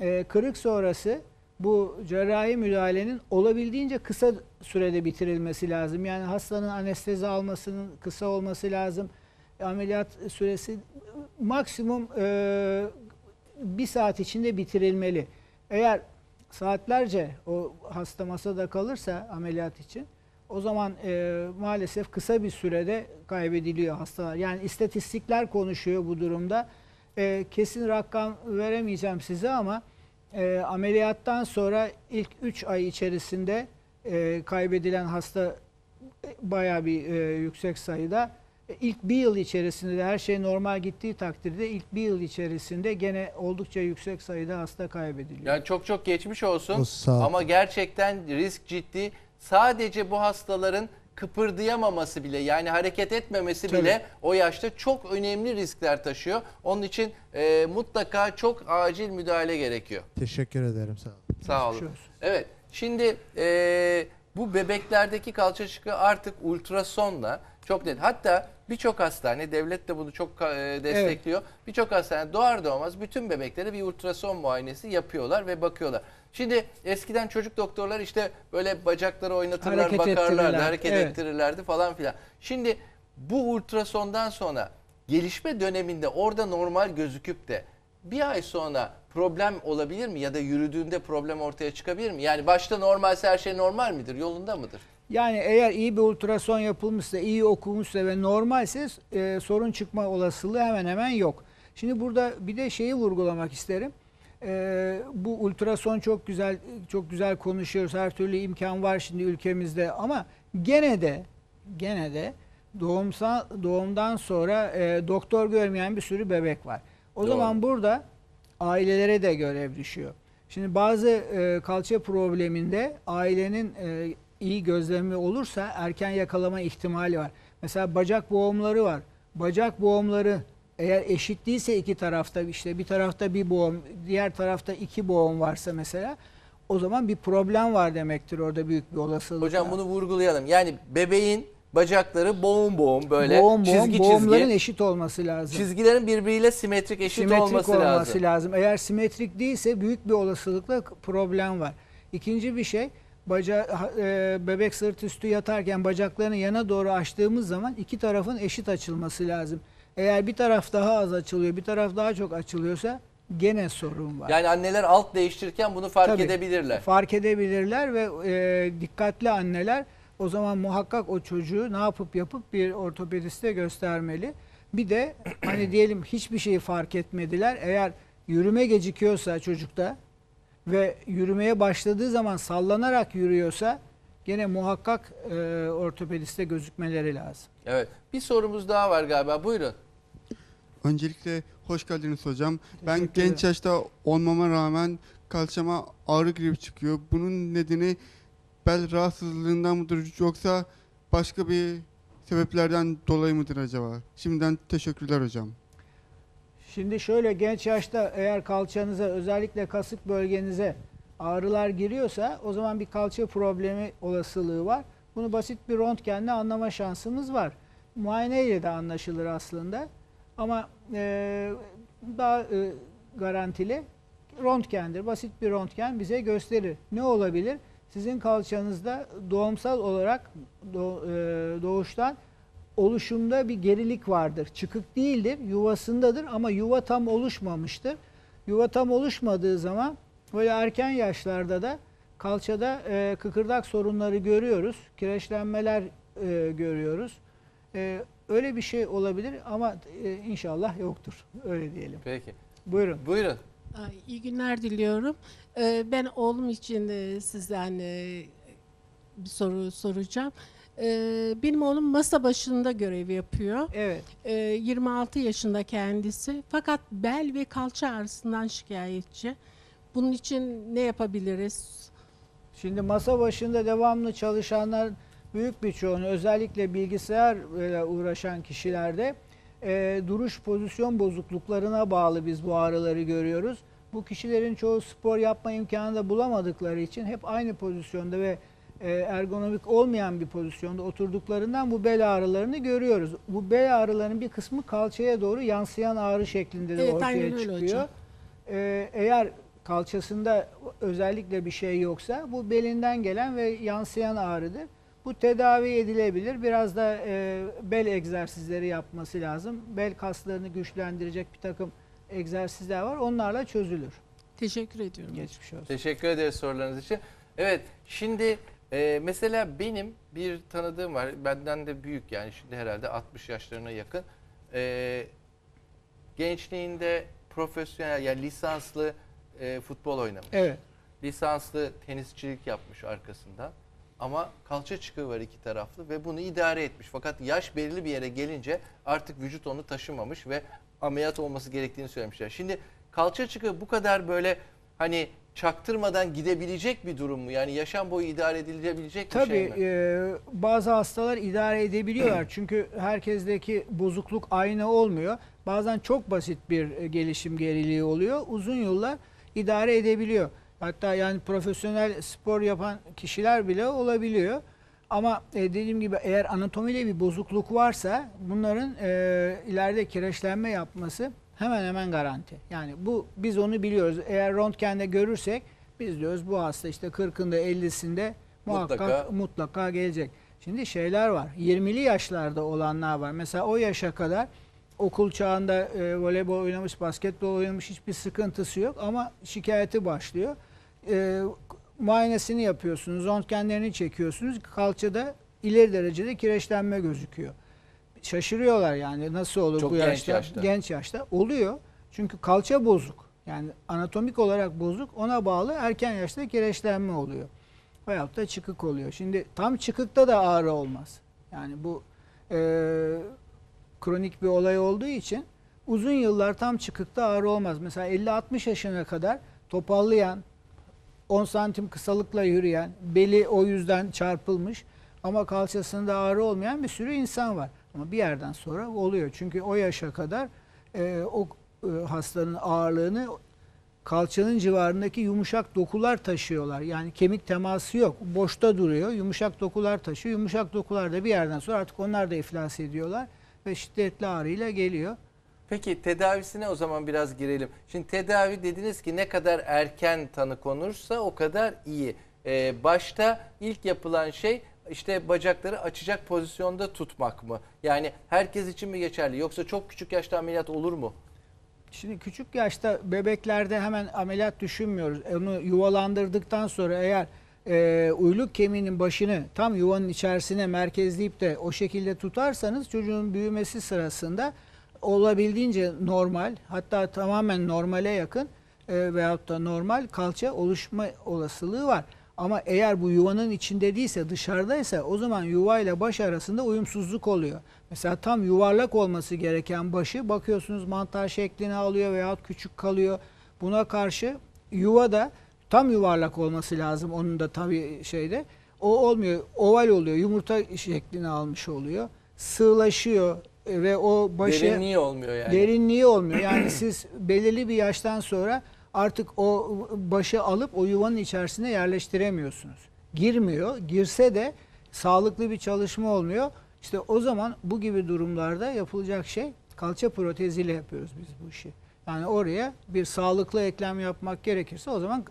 e, kırık sonrası bu cerrahi müdahalenin olabildiğince kısa sürede bitirilmesi lazım. Yani hastanın anestezi almasının kısa olması lazım. Ameliyat süresi e, maksimum bir saat içinde bitirilmeli. Eğer saatlerce o hasta masada kalırsa ameliyat için o zaman e, maalesef kısa bir sürede kaybediliyor hastalar. Yani istatistikler konuşuyor bu durumda. E, kesin rakam veremeyeceğim size ama e, ameliyattan sonra ilk 3 ay içerisinde e, kaybedilen hasta e, baya bir e, yüksek sayıda. E, ilk bir yıl içerisinde de her şey normal gittiği takdirde ilk bir yıl içerisinde gene oldukça yüksek sayıda hasta kaybediliyor. Yani çok çok geçmiş olsun Sağ ama gerçekten risk ciddi. Sadece bu hastaların kıpırdayamaması bile yani hareket etmemesi Tabii. bile o yaşta çok önemli riskler taşıyor. Onun için e, mutlaka çok acil müdahale gerekiyor. Teşekkür ederim sağ olun. Sağ olun. Evet şimdi e, bu bebeklerdeki kalça çıkığı artık ultrasonla çok net. Hatta birçok hastane, devlet de bunu çok e, destekliyor. Evet. Birçok hastane doğar doğmaz bütün bebeklere bir ultrason muayenesi yapıyorlar ve bakıyorlar. Şimdi eskiden çocuk doktorlar işte böyle bacakları oynatırlar, hareket bakarlardı, hareket evet. ettirirlerdi falan filan. Şimdi bu ultrasondan sonra gelişme döneminde orada normal gözüküp de bir ay sonra problem olabilir mi ya da yürüdüğünde problem ortaya çıkabilir mi? Yani başta normalse her şey normal midir, yolunda mıdır? Yani eğer iyi bir ultrason yapılmışsa, iyi okumuşsa ve normalse e, sorun çıkma olasılığı hemen hemen yok. Şimdi burada bir de şeyi vurgulamak isterim. E, bu ultrason çok güzel çok güzel konuşuyoruz. Her türlü imkan var şimdi ülkemizde ama gene de gene de doğumsal doğumdan sonra e, doktor görmeyen bir sürü bebek var. O Doğru. zaman burada ailelere de görev düşüyor. Şimdi bazı e, kalça probleminde ailenin e, iyi gözlemi olursa erken yakalama ihtimali var. Mesela bacak boğumları var. Bacak boğumları eğer eşit değilse iki tarafta işte bir tarafta bir boğum, diğer tarafta iki boğum varsa mesela o zaman bir problem var demektir orada büyük bir olasılık. Hocam bunu vurgulayalım. Yani bebeğin bacakları boğum boğum böyle boğum, boğum, çizgi boğumların çizgi. eşit olması lazım. Çizgilerin birbiriyle simetrik eşit simetrik olması, olması lazım. lazım. Eğer simetrik değilse büyük bir olasılıkla problem var. İkinci bir şey baca e, bebek sırt üstü yatarken bacaklarını yana doğru açtığımız zaman iki tarafın eşit açılması lazım. Eğer bir taraf daha az açılıyor, bir taraf daha çok açılıyorsa gene sorun var. Yani anneler alt değiştirirken bunu fark Tabii, edebilirler. Fark edebilirler ve e, dikkatli anneler o zaman muhakkak o çocuğu ne yapıp yapıp bir ortopediste göstermeli. Bir de hani diyelim hiçbir şeyi fark etmediler. Eğer yürüme gecikiyorsa çocukta ve yürümeye başladığı zaman sallanarak yürüyorsa gene muhakkak e, ortopediste gözükmeleri lazım. Evet. Bir sorumuz daha var galiba. Buyurun. Öncelikle hoş geldiniz hocam. ben genç yaşta olmama rağmen kalçama ağrı grip çıkıyor. Bunun nedeni bel rahatsızlığından mıdır yoksa başka bir sebeplerden dolayı mıdır acaba? Şimdiden teşekkürler hocam. Şimdi şöyle genç yaşta eğer kalçanıza özellikle kasık bölgenize ağrılar giriyorsa o zaman bir kalça problemi olasılığı var. Bunu basit bir röntgenle anlama şansımız var. Muayene ile de anlaşılır aslında. Ama e, daha e, garantili röntgendir. Basit bir röntgen bize gösterir. Ne olabilir? Sizin kalçanızda doğumsal olarak do, e, doğuştan oluşumda bir gerilik vardır. Çıkık değildir, yuvasındadır ama yuva tam oluşmamıştır. Yuva tam oluşmadığı zaman böyle erken yaşlarda da kalçada e, kıkırdak sorunları görüyoruz. Kireçlenmeler e, görüyoruz. E, öyle bir şey olabilir ama e, inşallah yoktur. Öyle diyelim. Peki. Buyurun. Buyurun. İyi günler diliyorum. E, ben oğlum için e, sizden e, bir soru soracağım. Ee, benim oğlum masa başında görev yapıyor. Evet. Ee, 26 yaşında kendisi. Fakat bel ve kalça ağrısından şikayetçi. Bunun için ne yapabiliriz? Şimdi masa başında devamlı çalışanlar büyük bir çoğunu özellikle bilgisayarla e, uğraşan kişilerde e, duruş pozisyon bozukluklarına bağlı biz bu ağrıları görüyoruz. Bu kişilerin çoğu spor yapma imkanı da bulamadıkları için hep aynı pozisyonda ve e, ergonomik olmayan bir pozisyonda oturduklarından bu bel ağrılarını görüyoruz. Bu bel ağrılarının bir kısmı kalçaya doğru yansıyan ağrı şeklinde de evet, ortaya çıkıyor. Hocam. E, eğer kalçasında özellikle bir şey yoksa bu belinden gelen ve yansıyan ağrıdır. Bu tedavi edilebilir. Biraz da e, bel egzersizleri yapması lazım. Bel kaslarını güçlendirecek bir takım egzersizler var. Onlarla çözülür. Teşekkür ediyorum. Geçmiş olsun. Teşekkür ederiz sorularınız için. Evet şimdi ee, mesela benim bir tanıdığım var. Benden de büyük yani şimdi herhalde 60 yaşlarına yakın. Ee, gençliğinde profesyonel yani lisanslı e, futbol oynamış. Evet. Lisanslı tenisçilik yapmış arkasında. Ama kalça çıkığı var iki taraflı ve bunu idare etmiş. Fakat yaş belirli bir yere gelince artık vücut onu taşımamış ve ameliyat olması gerektiğini söylemişler. Şimdi kalça çıkığı bu kadar böyle hani çaktırmadan gidebilecek bir durum mu? Yani yaşam boyu idare edilebilecek Tabii, şey mi? Tabii e, bazı hastalar idare edebiliyorlar. Çünkü herkesteki bozukluk aynı olmuyor. Bazen çok basit bir e, gelişim geriliği oluyor. Uzun yıllar idare edebiliyor. Hatta yani profesyonel spor yapan kişiler bile olabiliyor. Ama e, dediğim gibi eğer anatomide bir bozukluk varsa bunların e, ileride kireçlenme yapması Hemen hemen garanti. Yani bu biz onu biliyoruz. Eğer röntgende görürsek biz diyoruz bu hasta işte 40'ında 50'sinde muhakkak mutlaka, mutlaka gelecek. Şimdi şeyler var. 20'li yaşlarda olanlar var. Mesela o yaşa kadar okul çağında e, voleybol oynamış, basketbol oynamış hiçbir sıkıntısı yok ama şikayeti başlıyor. E, muayenesini yapıyorsunuz, röntgenlerini çekiyorsunuz. Kalçada ileri derecede kireçlenme gözüküyor şaşırıyorlar yani nasıl olur Çok bu genç yaşta, yaşta genç yaşta oluyor. Çünkü kalça bozuk. Yani anatomik olarak bozuk. Ona bağlı erken yaşta kireçlenme oluyor. Veyahut da çıkık oluyor. Şimdi tam çıkıkta da ağrı olmaz. Yani bu e, kronik bir olay olduğu için uzun yıllar tam çıkıkta ağrı olmaz. Mesela 50-60 yaşına kadar topallayan, 10 santim kısalıkla yürüyen, beli o yüzden çarpılmış ama kalçasında ağrı olmayan bir sürü insan var. Ama bir yerden sonra oluyor. Çünkü o yaşa kadar e, o e, hastanın ağırlığını kalçanın civarındaki yumuşak dokular taşıyorlar. Yani kemik teması yok. Boşta duruyor. Yumuşak dokular taşıyor. Yumuşak dokular da bir yerden sonra artık onlar da iflas ediyorlar ve şiddetli ağrıyla geliyor. Peki tedavisine o zaman biraz girelim. Şimdi tedavi dediniz ki ne kadar erken tanı konursa o kadar iyi. Ee, başta ilk yapılan şey işte bacakları açacak pozisyonda tutmak mı? Yani herkes için mi geçerli yoksa çok küçük yaşta ameliyat olur mu? Şimdi küçük yaşta bebeklerde hemen ameliyat düşünmüyoruz. Onu yuvalandırdıktan sonra eğer e, uyluk kemiğinin başını tam yuvanın içerisine merkezleyip de o şekilde tutarsanız çocuğun büyümesi sırasında olabildiğince normal hatta tamamen normale yakın e, veyahut da normal kalça oluşma olasılığı var. Ama eğer bu yuvanın içinde değilse dışarıdaysa o zaman yuva ile baş arasında uyumsuzluk oluyor. Mesela tam yuvarlak olması gereken başı bakıyorsunuz mantar şeklini alıyor veya küçük kalıyor. Buna karşı yuva da tam yuvarlak olması lazım onun da tabii şeyde. O olmuyor oval oluyor yumurta şeklini almış oluyor. Sığlaşıyor ve o başı... Derinliği olmuyor yani. Derinliği olmuyor yani siz belirli bir yaştan sonra artık o başı alıp o yuvanın içerisine yerleştiremiyorsunuz. Girmiyor. Girse de sağlıklı bir çalışma olmuyor. İşte o zaman bu gibi durumlarda yapılacak şey kalça proteziyle yapıyoruz biz bu işi. Yani oraya bir sağlıklı eklem yapmak gerekirse o zaman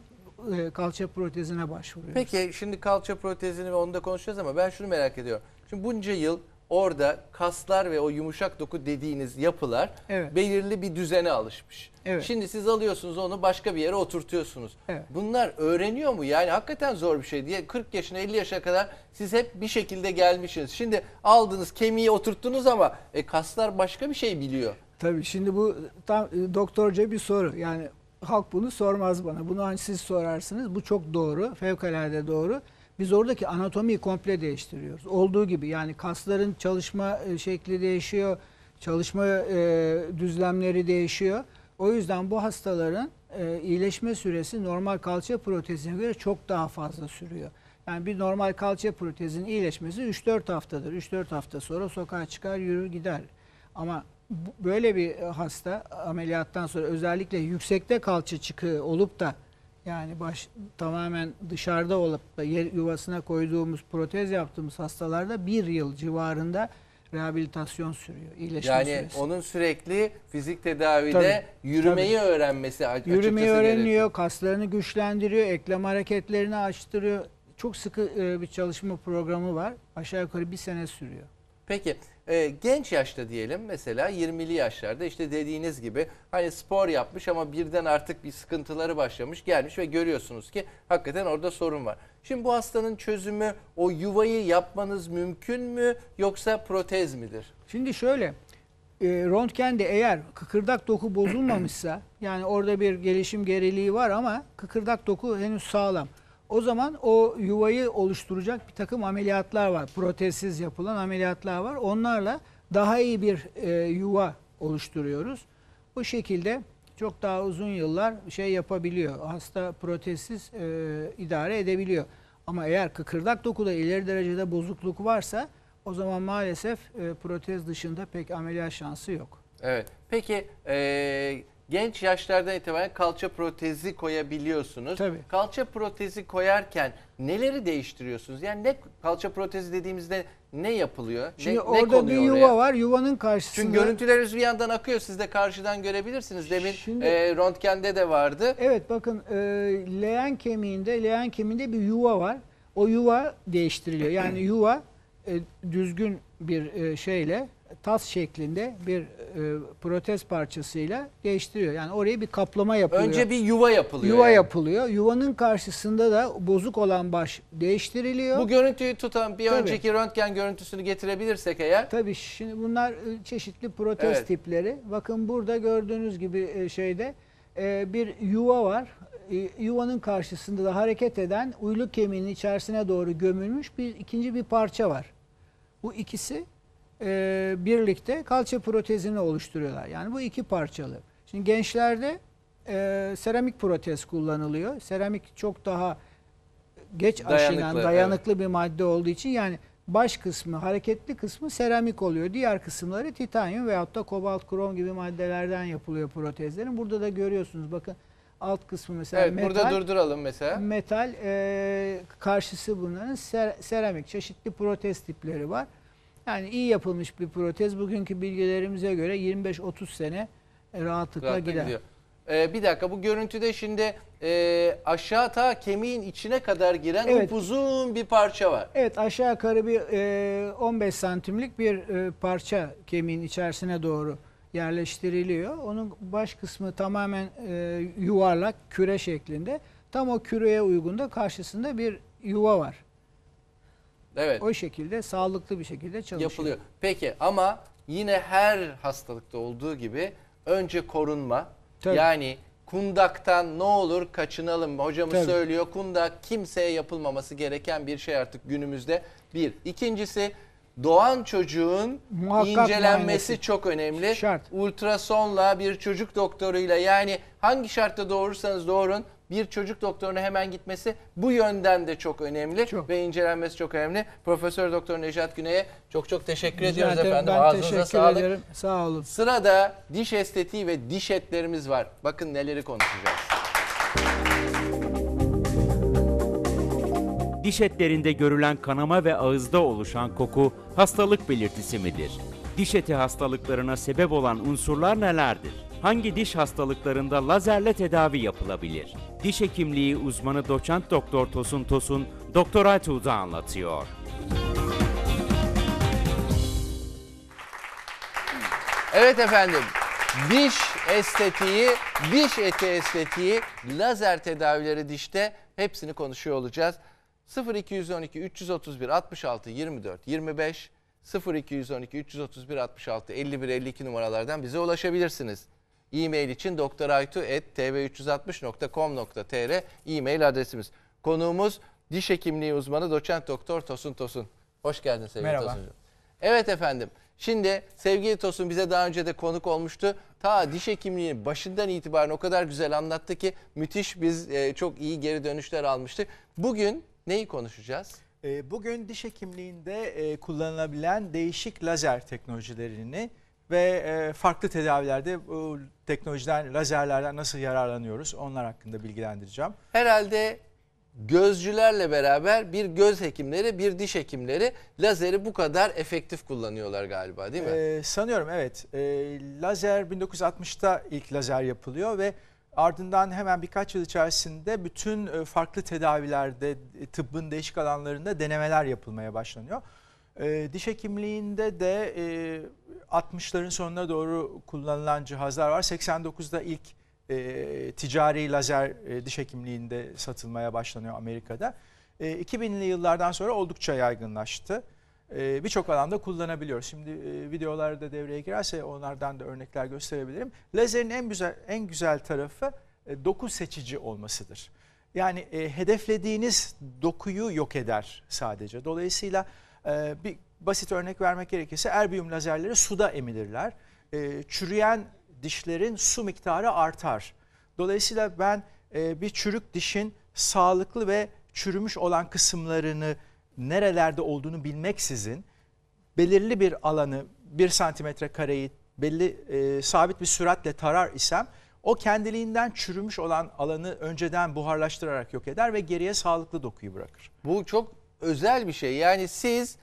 e, kalça protezine başvuruyoruz. Peki şimdi kalça protezini ve onu da konuşacağız ama ben şunu merak ediyorum. Şimdi bunca yıl orada kaslar ve o yumuşak doku dediğiniz yapılar evet. belirli bir düzene alışmış. Evet. Şimdi siz alıyorsunuz onu başka bir yere oturtuyorsunuz. Evet. Bunlar öğreniyor mu? Yani hakikaten zor bir şey diye 40 yaşına 50 yaşa kadar siz hep bir şekilde gelmişsiniz. Şimdi aldınız kemiği oturttunuz ama e, kaslar başka bir şey biliyor. Tabii şimdi bu tam e, doktorca bir soru. Yani halk bunu sormaz bana. Bunu hani siz sorarsınız. Bu çok doğru. Fevkalade doğru. Biz oradaki anatomiyi komple değiştiriyoruz. Olduğu gibi yani kasların çalışma e, şekli değişiyor, çalışma e, düzlemleri değişiyor. O yüzden bu hastaların e, iyileşme süresi normal kalça protezine göre çok daha fazla sürüyor. Yani bir normal kalça protezinin iyileşmesi 3-4 haftadır. 3-4 hafta sonra sokağa çıkar, yürür, gider. Ama böyle bir e, hasta ameliyattan sonra özellikle yüksekte kalça çıkığı olup da yani baş, tamamen dışarıda olup yer yuvasına koyduğumuz protez yaptığımız hastalarda bir yıl civarında rehabilitasyon sürüyor. iyileşme Yani süresi. onun sürekli fizik tedavide Tabii, yürümeyi tabii. öğrenmesi açıkçası Yürümeyi öğreniyor, gerekiyor. kaslarını güçlendiriyor, eklem hareketlerini açtırıyor. Çok sıkı e, bir çalışma programı var. Aşağı yukarı bir sene sürüyor. Peki e, genç yaşta diyelim mesela 20'li yaşlarda işte dediğiniz gibi hani spor yapmış ama birden artık bir sıkıntıları başlamış gelmiş ve görüyorsunuz ki hakikaten orada sorun var. Şimdi bu hastanın çözümü o yuvayı yapmanız mümkün mü yoksa protez midir? Şimdi şöyle e, röntgende eğer kıkırdak doku bozulmamışsa yani orada bir gelişim geriliği var ama kıkırdak doku henüz sağlam. O zaman o yuvayı oluşturacak bir takım ameliyatlar var. Protezsiz yapılan ameliyatlar var. Onlarla daha iyi bir e, yuva oluşturuyoruz. Bu şekilde çok daha uzun yıllar şey yapabiliyor. Hasta protezsiz e, idare edebiliyor. Ama eğer kıkırdak dokuda ileri derecede bozukluk varsa o zaman maalesef e, protez dışında pek ameliyat şansı yok. Evet. Peki e, genç yaşlardan itibaren kalça protezi koyabiliyorsunuz. Tabii. Kalça protezi koyarken neleri değiştiriyorsunuz? Yani ne kalça protezi dediğimizde ne yapılıyor? Şimdi ne, orada ne konuyor bir yuva oraya? var. Yuvanın karşısında. Çünkü görüntüleriniz bir yandan akıyor. Siz de karşıdan görebilirsiniz. Demin Şimdi, e, röntgende de vardı. Evet bakın e, leğen kemiğinde leğen kemiğinde bir yuva var. O yuva değiştiriliyor. Yani yuva e, düzgün bir e, şeyle tas şeklinde bir e, protez parçasıyla değiştiriyor. Yani oraya bir kaplama yapılıyor. Önce bir yuva yapılıyor. Yuva yani. yapılıyor. Yuvanın karşısında da bozuk olan baş değiştiriliyor. Bu görüntüyü tutan bir Tabii. önceki röntgen görüntüsünü getirebilirsek eğer. Tabii şimdi bunlar e, çeşitli protez evet. tipleri. Bakın burada gördüğünüz gibi e, şeyde e, bir yuva var. Yuvanın karşısında da hareket eden uyluk kemiğinin içerisine doğru gömülmüş bir ikinci bir parça var. Bu ikisi e, birlikte kalça protezini oluşturuyorlar. Yani bu iki parçalı. Şimdi gençlerde e, seramik protez kullanılıyor. Seramik çok daha geç dayanıklı, aşınan, dayanıklı evet. bir madde olduğu için yani baş kısmı, hareketli kısmı seramik oluyor. Diğer kısımları titanyum veyahut da kobalt, krom gibi maddelerden yapılıyor protezlerin. Burada da görüyorsunuz bakın alt kısmı mesela evet, metal. Burada durduralım mesela. Metal e, karşısı bunların ser, seramik. Çeşitli protez tipleri var. Yani iyi yapılmış bir protez bugünkü bilgilerimize göre 25-30 sene e, rahatlıkla Rahatla gider. Ee, bir dakika bu görüntüde şimdi e, aşağı ta kemiğin içine kadar giren Evet. upuzun bir parça var. Evet aşağı yukarı bir e, 15 santimlik bir e, parça kemiğin içerisine doğru yerleştiriliyor. Onun baş kısmı tamamen e, yuvarlak küre şeklinde. Tam o küreye uygun da karşısında bir yuva var. Evet. O şekilde sağlıklı bir şekilde çalışıyor. Yapılıyor. Peki ama yine her hastalıkta olduğu gibi önce korunma. Tabii. Yani kundaktan ne olur kaçınalım. Hocamız Tabii. söylüyor kundak kimseye yapılmaması gereken bir şey artık günümüzde. Bir. İkincisi doğan çocuğun Muhakkak incelenmesi muayenesi. çok önemli. Şart. Ultrasonla bir çocuk doktoruyla yani hangi şartta doğurursanız doğurun bir çocuk doktoruna hemen gitmesi bu yönden de çok önemli çok. ve incelenmesi çok önemli. Profesör Doktor Necat Güney'e çok çok teşekkür Rica ediyoruz ederim. efendim. Ben Ağzınıza teşekkür sağlık. ederim. Sağ olun. Sırada diş estetiği ve diş etlerimiz var. Bakın neleri konuşacağız. Diş etlerinde görülen kanama ve ağızda oluşan koku hastalık belirtisi midir? Diş eti hastalıklarına sebep olan unsurlar nelerdir? hangi diş hastalıklarında lazerle tedavi yapılabilir? Diş hekimliği uzmanı doçent doktor Tosun Tosun, Doktor Aytuğ'da anlatıyor. Evet efendim, diş estetiği, diş eti estetiği, lazer tedavileri dişte hepsini konuşuyor olacağız. 0212 331 66 24 25 0212 331 66 51 52 numaralardan bize ulaşabilirsiniz. E-mail için doktoraytu.tv360.com.tr e-mail adresimiz. Konuğumuz diş hekimliği uzmanı doçent doktor Tosun Tosun. Hoş geldin sevgili Merhaba. Tosuncuğum. Evet efendim. Şimdi sevgili Tosun bize daha önce de konuk olmuştu. Ta diş hekimliğinin başından itibaren o kadar güzel anlattı ki müthiş biz e, çok iyi geri dönüşler almıştık. Bugün neyi konuşacağız? E, bugün diş hekimliğinde e, kullanılabilen değişik lazer teknolojilerini ve e, farklı tedavilerde bu teknolojiden, lazerlerden nasıl yararlanıyoruz onlar hakkında bilgilendireceğim. Herhalde gözcülerle beraber bir göz hekimleri, bir diş hekimleri lazeri bu kadar efektif kullanıyorlar galiba değil mi? Ee, sanıyorum evet. Ee, lazer 1960'ta ilk lazer yapılıyor ve ardından hemen birkaç yıl içerisinde bütün e, farklı tedavilerde, e, tıbbın değişik alanlarında denemeler yapılmaya başlanıyor. E, diş hekimliğinde de e, 60'ların sonuna doğru kullanılan cihazlar var. 89'da ilk e, ticari lazer e, diş hekimliğinde satılmaya başlanıyor Amerika'da. E, 2000'li yıllardan sonra oldukça yaygınlaştı. E, Birçok alanda kullanabiliyoruz. Şimdi e, videolarda devreye girerse onlardan da örnekler gösterebilirim. Lazerin en güzel en güzel tarafı e, doku seçici olmasıdır. Yani e, hedeflediğiniz dokuyu yok eder sadece. Dolayısıyla ee, bir basit örnek vermek gerekirse erbiyum lazerleri suda emilirler. Ee, çürüyen dişlerin su miktarı artar. Dolayısıyla ben e, bir çürük dişin sağlıklı ve çürümüş olan kısımlarını nerelerde olduğunu bilmeksizin belirli bir alanı bir santimetre kareyi belli e, sabit bir süratle tarar isem o kendiliğinden çürümüş olan alanı önceden buharlaştırarak yok eder ve geriye sağlıklı dokuyu bırakır. Bu çok özel bir şey. Yani siz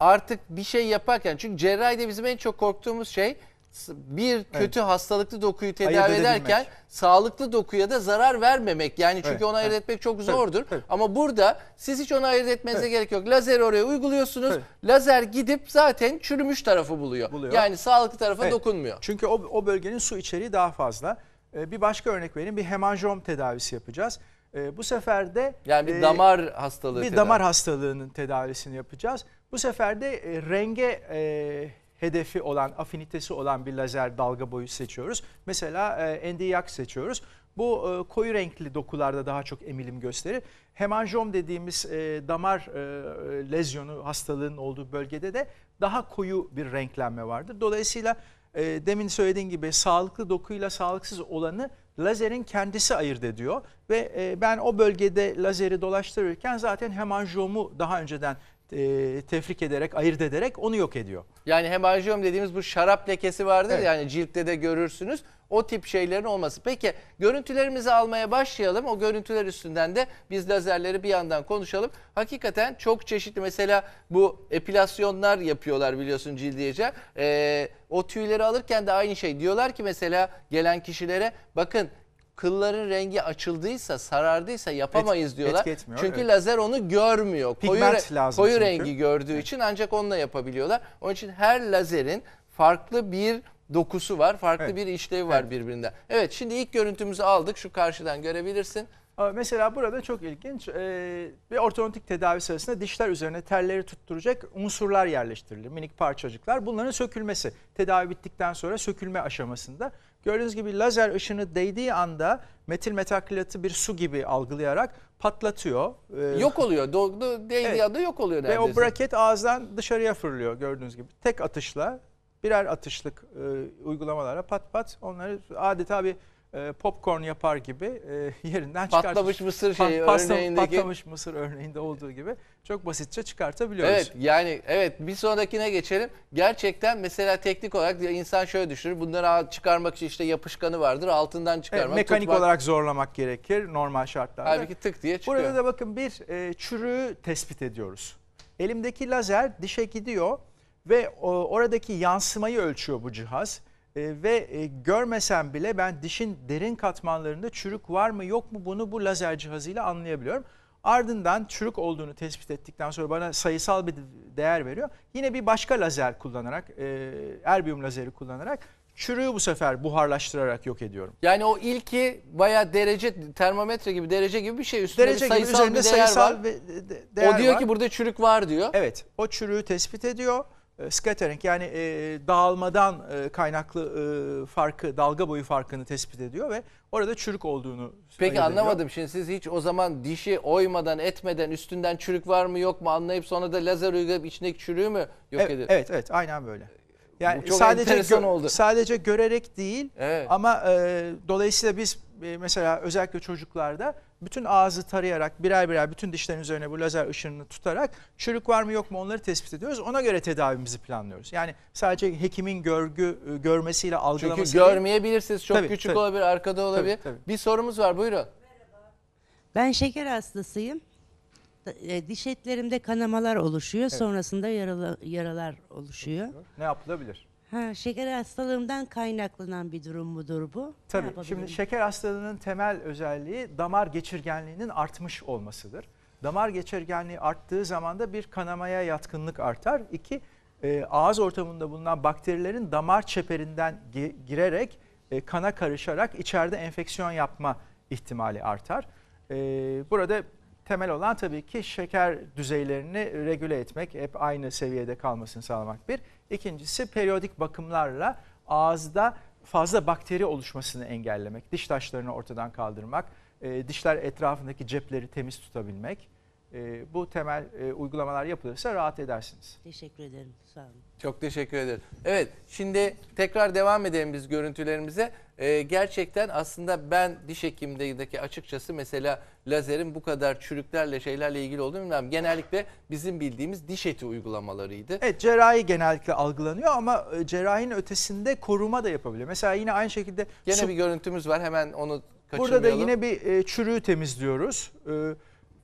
artık bir şey yaparken çünkü cerrahide bizim en çok korktuğumuz şey bir kötü evet. hastalıklı dokuyu tedavi ederken sağlıklı dokuya da zarar vermemek. Yani çünkü evet. onu ayırt etmek çok zordur. Evet. Ama burada siz hiç onu ayırt etmenize evet. gerek yok. Lazer oraya uyguluyorsunuz. Evet. Lazer gidip zaten çürümüş tarafı buluyor. buluyor. Yani sağlıklı tarafa evet. dokunmuyor. Çünkü o, o bölgenin su içeriği daha fazla. Ee, bir başka örnek vereyim. Bir hemanjom tedavisi yapacağız. E, bu sefer de yani bir e, damar hastalığı bir tedavi. damar hastalığının tedavisini yapacağız. Bu sefer de e, renge e, hedefi olan, afinitesi olan bir lazer dalga boyu seçiyoruz. Mesela e, NDIAC seçiyoruz. Bu e, koyu renkli dokularda daha çok emilim gösterir. Hemanjom dediğimiz e, damar e, lezyonu hastalığının olduğu bölgede de daha koyu bir renklenme vardır. Dolayısıyla e, demin söylediğim gibi sağlıklı dokuyla sağlıksız olanı lazerin kendisi ayırt ediyor. Ve e, ben o bölgede lazeri dolaştırırken zaten hemanjiyomu daha önceden e, tefrik ederek, ayırt ederek onu yok ediyor. Yani hemanjiyom dediğimiz bu şarap lekesi vardır evet. yani ciltte de görürsünüz. O tip şeylerin olması. Peki görüntülerimizi almaya başlayalım. O görüntüler üstünden de biz lazerleri bir yandan konuşalım. Hakikaten çok çeşitli mesela bu epilasyonlar yapıyorlar biliyorsun cildiyece. Ee, o tüyleri alırken de aynı şey. Diyorlar ki mesela gelen kişilere bakın kılların rengi açıldıysa, sarardıysa yapamayız Et, diyorlar. Etmiyor, çünkü evet. lazer onu görmüyor. koyu lazım koyu çünkü. rengi gördüğü evet. için ancak onunla yapabiliyorlar. Onun için her lazerin farklı bir dokusu var. Farklı evet. bir işlevi var evet. birbirinden. Evet şimdi ilk görüntümüzü aldık. Şu karşıdan görebilirsin. Mesela burada çok ilginç e, bir ortodontik tedavi sırasında dişler üzerine terleri tutturacak unsurlar yerleştirilir. Minik parçacıklar. Bunların sökülmesi. Tedavi bittikten sonra sökülme aşamasında. Gördüğünüz gibi lazer ışını değdiği anda metil metakrilatı bir su gibi algılayarak patlatıyor. E, yok oluyor. Doğdu, değdiği evet. anda yok oluyor neredeyse. Ve o braket ağızdan dışarıya fırlıyor gördüğünüz gibi. Tek atışla birer atışlık e, uygulamalara pat pat onları adeta bir e, popcorn yapar gibi e, yerinden çıkartmış. Patlamış mısır şeyi pat, örneğindeki. Patlamış mısır örneğinde olduğu gibi çok basitçe çıkartabiliyoruz. Evet yani evet bir sonrakine geçelim. Gerçekten mesela teknik olarak insan şöyle düşünür. Bunları çıkarmak için işte yapışkanı vardır altından çıkarmak. Evet, mekanik tutmak. olarak zorlamak gerekir normal şartlarda. Halbuki tık diye çıkıyor. Burada da bakın bir e, çürüğü tespit ediyoruz. Elimdeki lazer dişe gidiyor ve e, oradaki yansımayı ölçüyor bu cihaz. E, ve e, görmesem bile ben dişin derin katmanlarında çürük var mı yok mu bunu bu lazer cihazıyla anlayabiliyorum. Ardından çürük olduğunu tespit ettikten sonra bana sayısal bir değer veriyor. Yine bir başka lazer kullanarak, e, erbium lazeri kullanarak çürüğü bu sefer buharlaştırarak yok ediyorum. Yani o ilki baya derece termometre gibi derece gibi bir şey üstünde derece bir sayısal gibi, bir değer sayısal var. Ve de, değer o diyor var. ki burada çürük var diyor. Evet o çürüğü tespit ediyor. Ee, scattering yani e, dağılmadan e, kaynaklı e, farkı, dalga boyu farkını tespit ediyor ve orada çürük olduğunu Peki anlamadım şimdi siz hiç o zaman dişi oymadan etmeden üstünden çürük var mı yok mu anlayıp sonra da lazer uygulayıp içindeki çürüğü mü yok evet, ediyor? Evet evet aynen böyle. Yani Bu çok sadece oldu. Sadece görerek değil evet. ama e, dolayısıyla biz e, mesela özellikle çocuklarda bütün ağzı tarayarak birer birer bütün dişlerin üzerine bu lazer ışınını tutarak çürük var mı yok mu onları tespit ediyoruz. Ona göre tedavimizi planlıyoruz. Yani sadece hekimin görgü e, görmesiyle algılaması. Çünkü görmeyebilirsiniz. Çok tabii, küçük tabii. olabilir, arkada olabilir. Tabii, tabii. Bir sorumuz var. Buyurun. Ben şeker hastasıyım e, diş etlerimde kanamalar oluşuyor. Sonrasında yaralı, yaralar oluşuyor. Ne yapılabilir? Ha, şeker hastalığından kaynaklanan bir durum mudur bu? Ne Tabii. Şimdi şeker hastalığının temel özelliği damar geçirgenliğinin artmış olmasıdır. Damar geçirgenliği arttığı zaman da bir kanamaya yatkınlık artar. İki, e, ağız ortamında bulunan bakterilerin damar çeperinden gi- girerek e, kana karışarak içeride enfeksiyon yapma ihtimali artar. E, burada temel olan tabii ki şeker düzeylerini regüle etmek, hep aynı seviyede kalmasını sağlamak bir. İkincisi periyodik bakımlarla ağızda fazla bakteri oluşmasını engellemek, diş taşlarını ortadan kaldırmak, e, dişler etrafındaki cepleri temiz tutabilmek. Ee, bu temel e, uygulamalar yapılırsa rahat edersiniz. Teşekkür ederim. Sağ olun. Çok teşekkür ederim. Evet şimdi tekrar devam edelim biz görüntülerimize. Ee, gerçekten aslında ben diş hekimdeki açıkçası mesela lazerin bu kadar çürüklerle şeylerle ilgili olduğunu bilmiyorum. Genellikle bizim bildiğimiz diş eti uygulamalarıydı. Evet cerrahi genellikle algılanıyor ama e, cerrahinin ötesinde koruma da yapabiliyor. Mesela yine aynı şekilde... Gene bir görüntümüz var hemen onu kaçırmayalım. Burada da yine bir e, çürüğü temizliyoruz. Evet.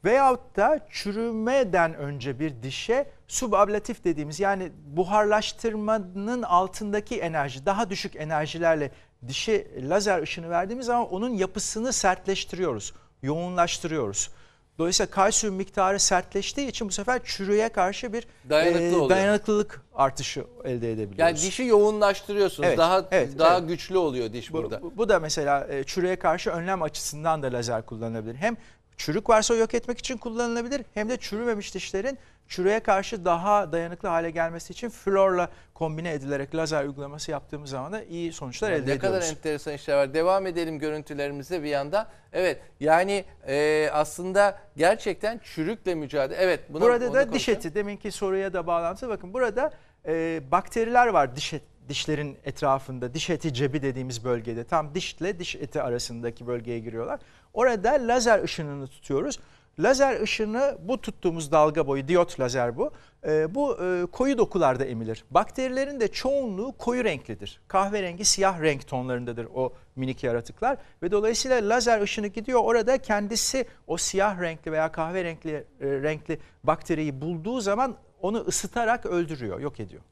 Veyahut da çürümeden önce bir dişe subablatif dediğimiz yani buharlaştırmanın altındaki enerji daha düşük enerjilerle dişe lazer ışını verdiğimiz zaman onun yapısını sertleştiriyoruz, yoğunlaştırıyoruz. Dolayısıyla kalsiyum miktarı sertleştiği için bu sefer çürüye karşı bir Dayanıklı e, dayanıklılık artışı elde edebiliyoruz. Yani dişi yoğunlaştırıyorsunuz. Evet, daha evet, daha evet. güçlü oluyor diş bu, burada. Bu, bu da mesela e, çürüye karşı önlem açısından da lazer kullanılabilir. Hem Çürük varsa yok etmek için kullanılabilir. Hem de çürümemiş dişlerin çürüye karşı daha dayanıklı hale gelmesi için florla kombine edilerek lazer uygulaması yaptığımız zaman da iyi sonuçlar yani elde ne ediyoruz. Ne kadar enteresan işler var. Devam edelim görüntülerimize bir yandan. Evet yani e, aslında gerçekten çürükle mücadele. Evet. Buna, burada da diş eti deminki soruya da bağlantı. Bakın burada e, bakteriler var diş eti dişlerin etrafında diş eti cebi dediğimiz bölgede tam dişle diş eti arasındaki bölgeye giriyorlar. Orada lazer ışınını tutuyoruz. Lazer ışını bu tuttuğumuz dalga boyu, diyot lazer bu. E, bu e, koyu dokularda emilir. Bakterilerin de çoğunluğu koyu renklidir. Kahverengi, siyah renk tonlarındadır o minik yaratıklar. Ve dolayısıyla lazer ışını gidiyor orada kendisi o siyah renkli veya kahverengi e, renkli bakteriyi bulduğu zaman onu ısıtarak öldürüyor, yok ediyor.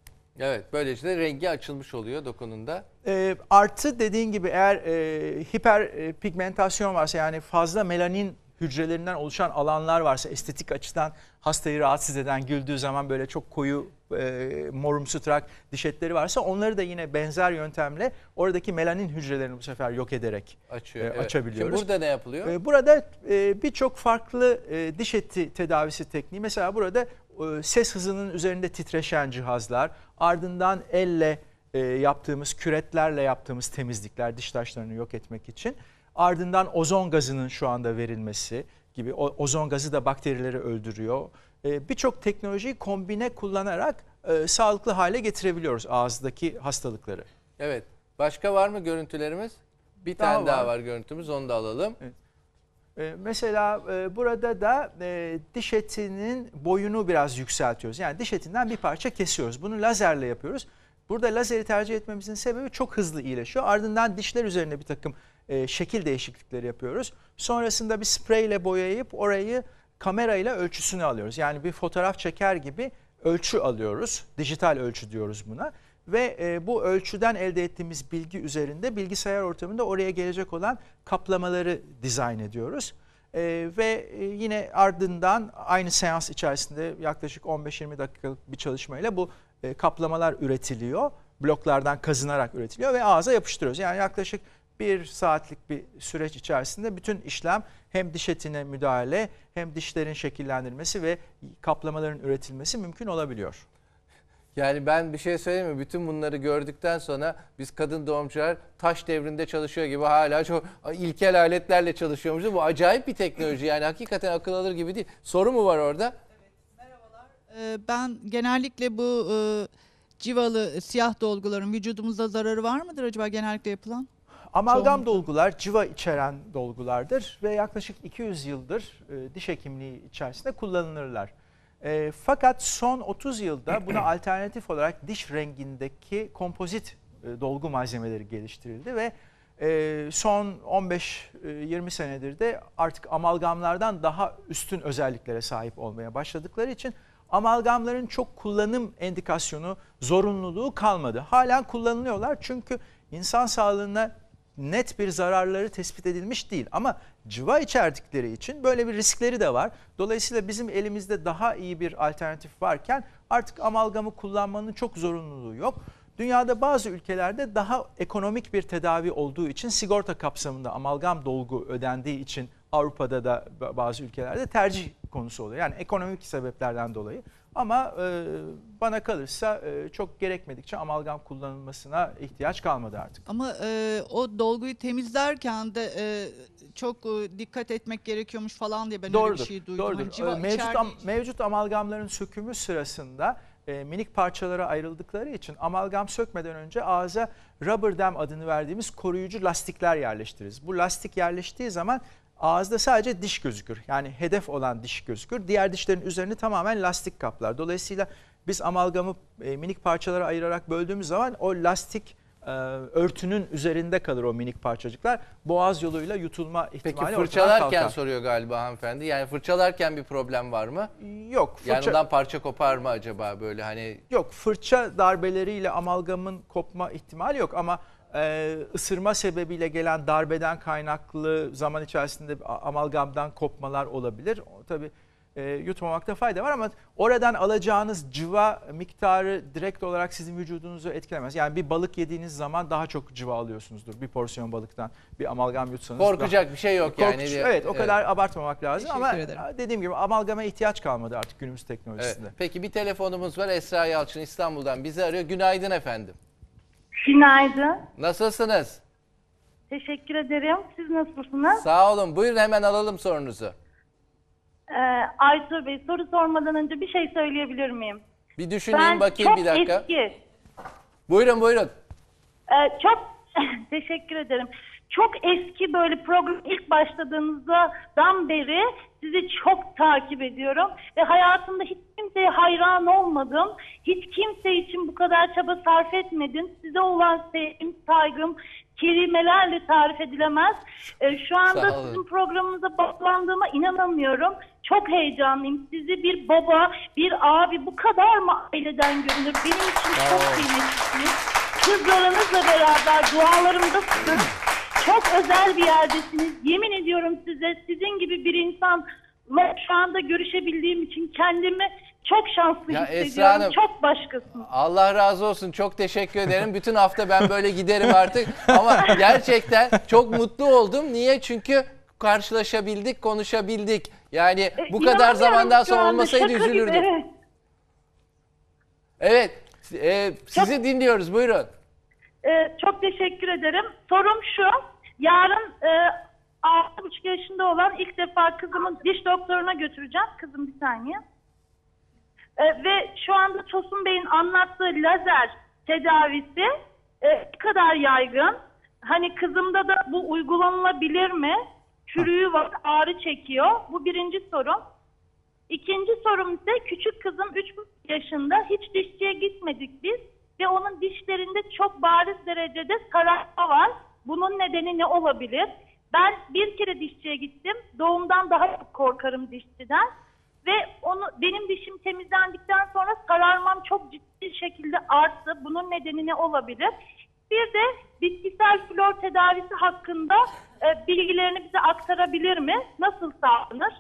Evet böylece rengi açılmış oluyor dokununda. E, artı dediğin gibi eğer e, e, pigmentasyon varsa yani fazla melanin hücrelerinden oluşan alanlar varsa estetik açıdan hastayı rahatsız eden güldüğü zaman böyle çok koyu e, morumsu trak diş etleri varsa onları da yine benzer yöntemle oradaki melanin hücrelerini bu sefer yok ederek Açıyor, e, evet. açabiliyoruz. Şimdi burada ne yapılıyor? E, burada e, birçok farklı e, diş eti tedavisi tekniği mesela burada e, ses hızının üzerinde titreşen cihazlar, Ardından elle e, yaptığımız küretlerle yaptığımız temizlikler diş taşlarını yok etmek için. Ardından ozon gazının şu anda verilmesi gibi o, ozon gazı da bakterileri öldürüyor. E, Birçok teknolojiyi kombine kullanarak e, sağlıklı hale getirebiliyoruz ağızdaki hastalıkları. Evet. Başka var mı görüntülerimiz? Bir daha tane var. daha var görüntümüz onu da alalım. Evet. Ee, mesela e, burada da e, diş etinin boyunu biraz yükseltiyoruz. Yani diş etinden bir parça kesiyoruz. Bunu lazerle yapıyoruz. Burada lazeri tercih etmemizin sebebi çok hızlı iyileşiyor. Ardından dişler üzerine bir takım e, şekil değişiklikleri yapıyoruz. Sonrasında bir spreyle boyayıp orayı kamerayla ölçüsünü alıyoruz. Yani bir fotoğraf çeker gibi ölçü alıyoruz. Dijital ölçü diyoruz buna ve e, bu ölçüden elde ettiğimiz bilgi üzerinde bilgisayar ortamında oraya gelecek olan kaplamaları dizayn ediyoruz. E, ve e, yine ardından aynı seans içerisinde yaklaşık 15-20 dakikalık bir çalışmayla bu e, kaplamalar üretiliyor. Bloklardan kazınarak üretiliyor ve ağza yapıştırıyoruz. Yani yaklaşık bir saatlik bir süreç içerisinde bütün işlem hem diş etine müdahale hem dişlerin şekillendirilmesi ve kaplamaların üretilmesi mümkün olabiliyor. Yani ben bir şey söyleyeyim mi? Bütün bunları gördükten sonra biz kadın doğumcular taş devrinde çalışıyor gibi hala çok ilkel aletlerle çalışıyormuşuz. Bu acayip bir teknoloji yani hakikaten akıl alır gibi değil. Soru mu var orada? Evet, merhabalar. ben genellikle bu e, civalı e, siyah dolguların vücudumuzda zararı var mıdır acaba genellikle yapılan? Amalgam dolgular civa içeren dolgulardır ve yaklaşık 200 yıldır e, diş hekimliği içerisinde kullanılırlar. E, fakat son 30 yılda buna alternatif olarak diş rengindeki kompozit e, dolgu malzemeleri geliştirildi ve e, son 15-20 e, senedir de artık amalgamlardan daha üstün özelliklere sahip olmaya başladıkları için amalgamların çok kullanım endikasyonu, zorunluluğu kalmadı. Halen kullanılıyorlar çünkü insan sağlığına net bir zararları tespit edilmiş değil. Ama cıva içerdikleri için böyle bir riskleri de var. Dolayısıyla bizim elimizde daha iyi bir alternatif varken artık amalgamı kullanmanın çok zorunluluğu yok. Dünyada bazı ülkelerde daha ekonomik bir tedavi olduğu için sigorta kapsamında amalgam dolgu ödendiği için Avrupa'da da bazı ülkelerde tercih konusu oluyor. Yani ekonomik sebeplerden dolayı ama e, bana kalırsa e, çok gerekmedikçe amalgam kullanılmasına ihtiyaç kalmadı artık. Ama e, o dolguyu temizlerken de e, çok e, dikkat etmek gerekiyormuş falan diye ben doğrudur, öyle bir şey duydum. Doğrudur. Hani e, civa, mevcut, içeride... am, mevcut amalgamların sökümü sırasında e, minik parçalara ayrıldıkları için amalgam sökmeden önce ağza rubber dam adını verdiğimiz koruyucu lastikler yerleştiririz. Bu lastik yerleştiği zaman ağızda sadece diş gözükür. Yani hedef olan diş gözükür. Diğer dişlerin üzerini tamamen lastik kaplar. Dolayısıyla biz amalgamı e, minik parçalara ayırarak böldüğümüz zaman o lastik e, örtünün üzerinde kalır o minik parçacıklar. Boğaz yoluyla yutulma ihtimali Peki fırçalarken soruyor galiba hanımefendi. Yani fırçalarken bir problem var mı? Yok. Fırça... Yani ondan parça kopar mı acaba böyle hani? Yok fırça darbeleriyle amalgamın kopma ihtimali yok ama e, ısırma sebebiyle gelen darbeden kaynaklı zaman içerisinde amalgamdan kopmalar olabilir. Tabii e, yutmamakta fayda var ama oradan alacağınız cıva miktarı direkt olarak sizin vücudunuzu etkilemez. Yani bir balık yediğiniz zaman daha çok cıva alıyorsunuzdur bir porsiyon balıktan bir amalgam yutsanız. Korkacak daha, bir şey yok korkuş, yani. Evet o kadar evet. abartmamak lazım Teşekkür ama ederim. dediğim gibi amalgama ihtiyaç kalmadı artık günümüz teknolojisinde. Evet. Peki bir telefonumuz var Esra Yalçın İstanbul'dan bizi arıyor. Günaydın efendim. Günaydın. Nasılsınız? Teşekkür ederim. Siz nasılsınız? Sağ olun. Buyurun hemen alalım sorunuzu. Ee, Aytur Bey soru sormadan önce bir şey söyleyebilir miyim? Bir düşüneyim ben bakayım bir dakika. Ben çok eski. Buyurun buyurun. Ee, çok teşekkür ederim çok eski böyle program ilk başladığınızdan beri sizi çok takip ediyorum ve hayatımda hiç kimseye hayran olmadım. Hiç kimse için bu kadar çaba sarf etmedim. Size olan sevgim, saygım kelimelerle tarif edilemez. Ee, şu anda sizin programınıza bağlandığıma inanamıyorum. Çok heyecanlıyım. Sizi bir baba, bir abi bu kadar mı aileden görünür? Benim için çok kıymetlisiniz. Kızlarınızla beraber dualarımda tutun. Çok özel bir yerdesiniz. Yemin ediyorum size sizin gibi bir insanla şu anda görüşebildiğim için kendimi çok şanslı Ya Esra hissediyorum. Hanım, çok başkasın. Allah razı olsun. Çok teşekkür ederim. Bütün hafta ben böyle giderim artık. Ama gerçekten çok mutlu oldum. Niye? Çünkü karşılaşabildik, konuşabildik. Yani E, bu kadar zamandan sonra olmasaydı şaka gibi, üzülürdüm. evet. e, sizi dinliyoruz. Buyurun. Ee, çok teşekkür ederim. Sorum şu. Yarın e, 6,5 yaşında olan ilk defa kızımın diş doktoruna götüreceğim. Kızım bir saniye. E, ve şu anda Tosun Bey'in anlattığı lazer tedavisi e, ne kadar yaygın? Hani kızımda da bu uygulanılabilir mi? Çürüğü var, ağrı çekiyor. Bu birinci sorum. İkinci sorum ise küçük kızım 3,5 yaşında hiç dişçiye gitmedik biz ve onun dişlerinde çok bariz derecede sararma var. Bunun nedeni ne olabilir? Ben bir kere dişçiye gittim. Doğumdan daha çok korkarım dişçiden. Ve onu benim dişim temizlendikten sonra kararmam çok ciddi şekilde arttı. Bunun nedeni ne olabilir? Bir de bitkisel flor tedavisi hakkında e, bilgilerini bize aktarabilir mi? Nasıl sağlanır?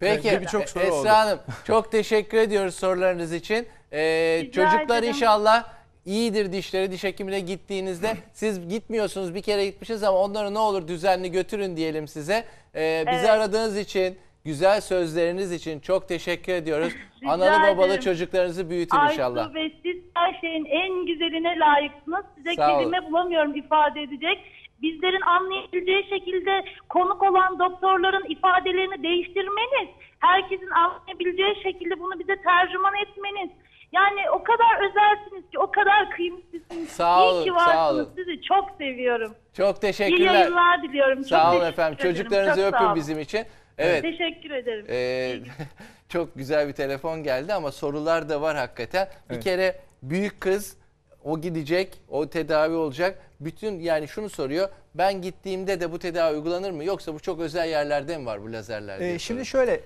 Peki Bence birçok soru Esra oldu. Hanım çok teşekkür ediyoruz sorularınız için. Ee, çocuklar ederim. inşallah iyidir dişleri diş hekimine gittiğinizde siz gitmiyorsunuz bir kere gitmişiz ama onları ne olur düzenli götürün diyelim size. Ee, bizi Evet. aradığınız için güzel sözleriniz için çok teşekkür ediyoruz. Rica Analı babalı çocuklarınızı büyütün inşallah. Aysu ve siz her şeyin en güzeline layıksınız. Size Sağ kelime bulamıyorum ifade edecek. Bizlerin anlayabileceği şekilde konuk olan doktorların ifadelerini değiştirmeniz, herkesin anlayabileceği şekilde bunu bize tercüman etmeniz, yani o kadar özelsiniz ki, o kadar kıymetlisiniz. Sağ olun, İyi ki varsınız. Sağ olun. Sizi çok seviyorum. Çok teşekkürler. İyi teşekkürler. yayınlar diliyorum. Sağ olun efendim. ederim. Çocuklarınızı Çok öpün bizim için. Evet. Teşekkür ederim. Ee, çok güzel bir telefon geldi ama sorular da var hakikaten. Bir kere büyük kız o gidecek, o tedavi olacak. Bütün yani şunu soruyor. Ben gittiğimde de bu tedavi uygulanır mı? Yoksa bu çok özel yerlerde mi var bu lazerler? Ee, şimdi soruyor. şöyle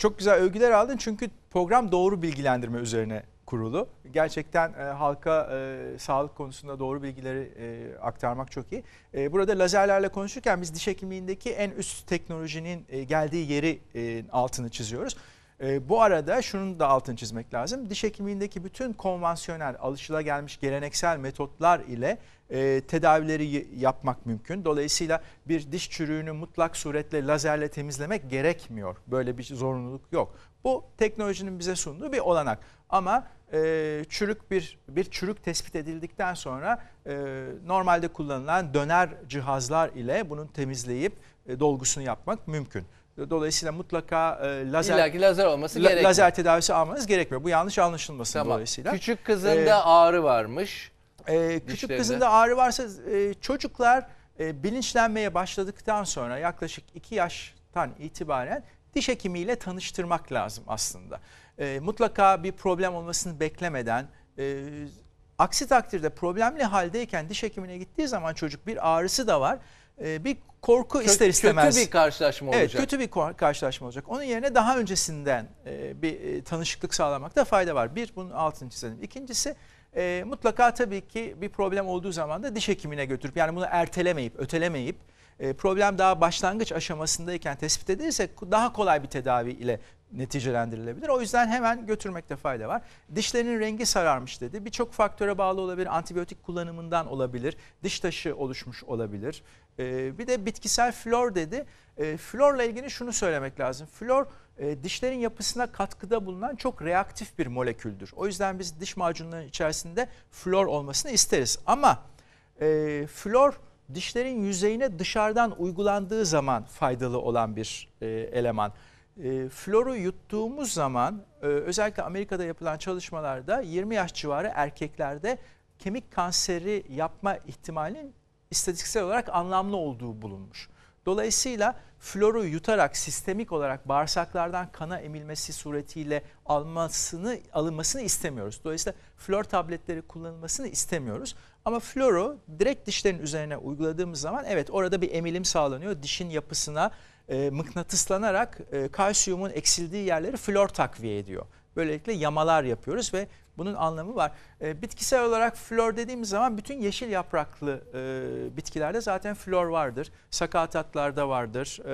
çok güzel övgüler aldın çünkü program doğru bilgilendirme üzerine kurulu. Gerçekten e, halka e, sağlık konusunda doğru bilgileri e, aktarmak çok iyi. E, burada lazerlerle konuşurken biz diş hekimliğindeki en üst teknolojinin e, geldiği yeri e, altını çiziyoruz. Ee, bu arada şunun da altını çizmek lazım. Diş hekimliğindeki bütün konvansiyonel, alışılagelmiş geleneksel metotlar ile e, tedavileri yapmak mümkün. Dolayısıyla bir diş çürüğünü mutlak suretle lazerle temizlemek gerekmiyor. Böyle bir zorunluluk yok. Bu teknolojinin bize sunduğu bir olanak. Ama e, çürük bir bir çürük tespit edildikten sonra e, normalde kullanılan döner cihazlar ile bunun temizleyip e, dolgusunu yapmak mümkün. Dolayısıyla mutlaka e, lazer İllaki lazer olması la, gerekmiyor. Lazer tedavisi almanız gerekmiyor. Bu yanlış anlaşılmasın tamam. dolayısıyla. Küçük kızında ee, ağrı varmış. E, küçük kızında ağrı varsa e, çocuklar e, bilinçlenmeye başladıktan sonra yaklaşık 2 yaştan itibaren diş hekimiyle tanıştırmak lazım aslında. E, mutlaka bir problem olmasını beklemeden e, aksi takdirde problemli haldeyken diş hekimine gittiği zaman çocuk bir ağrısı da var e, bir korku Kö ister istemez. Kötü bir karşılaşma olacak. Evet kötü bir karşılaşma olacak. Onun yerine daha öncesinden e, bir e, tanışıklık sağlamakta fayda var. Bir bunun altını çizelim. İkincisi e, mutlaka tabii ki bir problem olduğu zaman da diş hekimine götürüp yani bunu ertelemeyip ötelemeyip problem daha başlangıç aşamasındayken tespit edilirse daha kolay bir tedavi ile neticelendirilebilir. O yüzden hemen götürmekte fayda var. Dişlerin rengi sararmış dedi. Birçok faktöre bağlı olabilir. Antibiyotik kullanımından olabilir. Diş taşı oluşmuş olabilir. E, bir de bitkisel flor dedi. E, florla ilgili şunu söylemek lazım. Flor e, dişlerin yapısına katkıda bulunan çok reaktif bir moleküldür. O yüzden biz diş macunlarının içerisinde flor olmasını isteriz. Ama e, flor dişlerin yüzeyine dışarıdan uygulandığı zaman faydalı olan bir e, eleman. floru yuttuğumuz zaman özellikle Amerika'da yapılan çalışmalarda 20 yaş civarı erkeklerde kemik kanseri yapma ihtimalinin istatistiksel olarak anlamlı olduğu bulunmuş. Dolayısıyla floru yutarak sistemik olarak bağırsaklardan kana emilmesi suretiyle almasını alınmasını istemiyoruz. Dolayısıyla flor tabletleri kullanılmasını istemiyoruz. Ama floru direkt dişlerin üzerine uyguladığımız zaman evet orada bir emilim sağlanıyor. Dişin yapısına e, mıknatıslanarak e, kalsiyumun eksildiği yerleri flor takviye ediyor. Böylelikle yamalar yapıyoruz ve bunun anlamı var. E, bitkisel olarak flor dediğimiz zaman bütün yeşil yapraklı e, bitkilerde zaten flor vardır. Sakatatlarda vardır. E,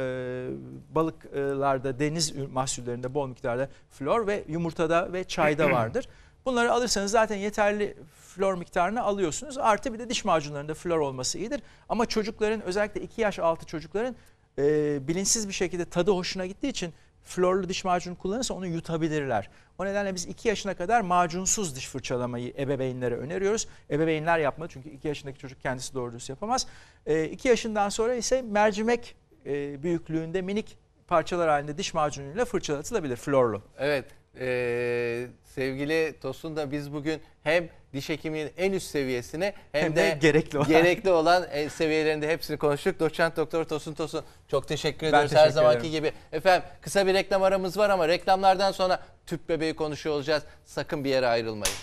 balıklarda, deniz mahsullerinde bol miktarda flor ve yumurtada ve çayda vardır. Bunları alırsanız zaten yeterli flor miktarını alıyorsunuz. Artı bir de diş macunlarında flor olması iyidir. Ama çocukların özellikle 2 yaş altı çocukların e, bilinçsiz bir şekilde tadı hoşuna gittiği için florlu diş macunu kullanırsa onu yutabilirler. O nedenle biz 2 yaşına kadar macunsuz diş fırçalamayı ebeveynlere öneriyoruz. Ebeveynler yapmalı çünkü 2 yaşındaki çocuk kendisi doğru düz yapamaz. 2 e, ee, yaşından sonra ise mercimek e, büyüklüğünde minik parçalar halinde diş macunuyla fırçalatılabilir florlu. Evet e, sevgili Tosun da biz bugün hem diş hekiminin en üst seviyesine hem, hem de, de gerekli olan, gerekli olan e, seviyelerinde hepsini konuştuk. Doçent Doktor Tosun Tosun çok teşekkür ediyoruz teşekkür her zamanki ederim. gibi. Efendim kısa bir reklam aramız var ama reklamlardan sonra tüp bebeği konuşuyor olacağız. Sakın bir yere ayrılmayın.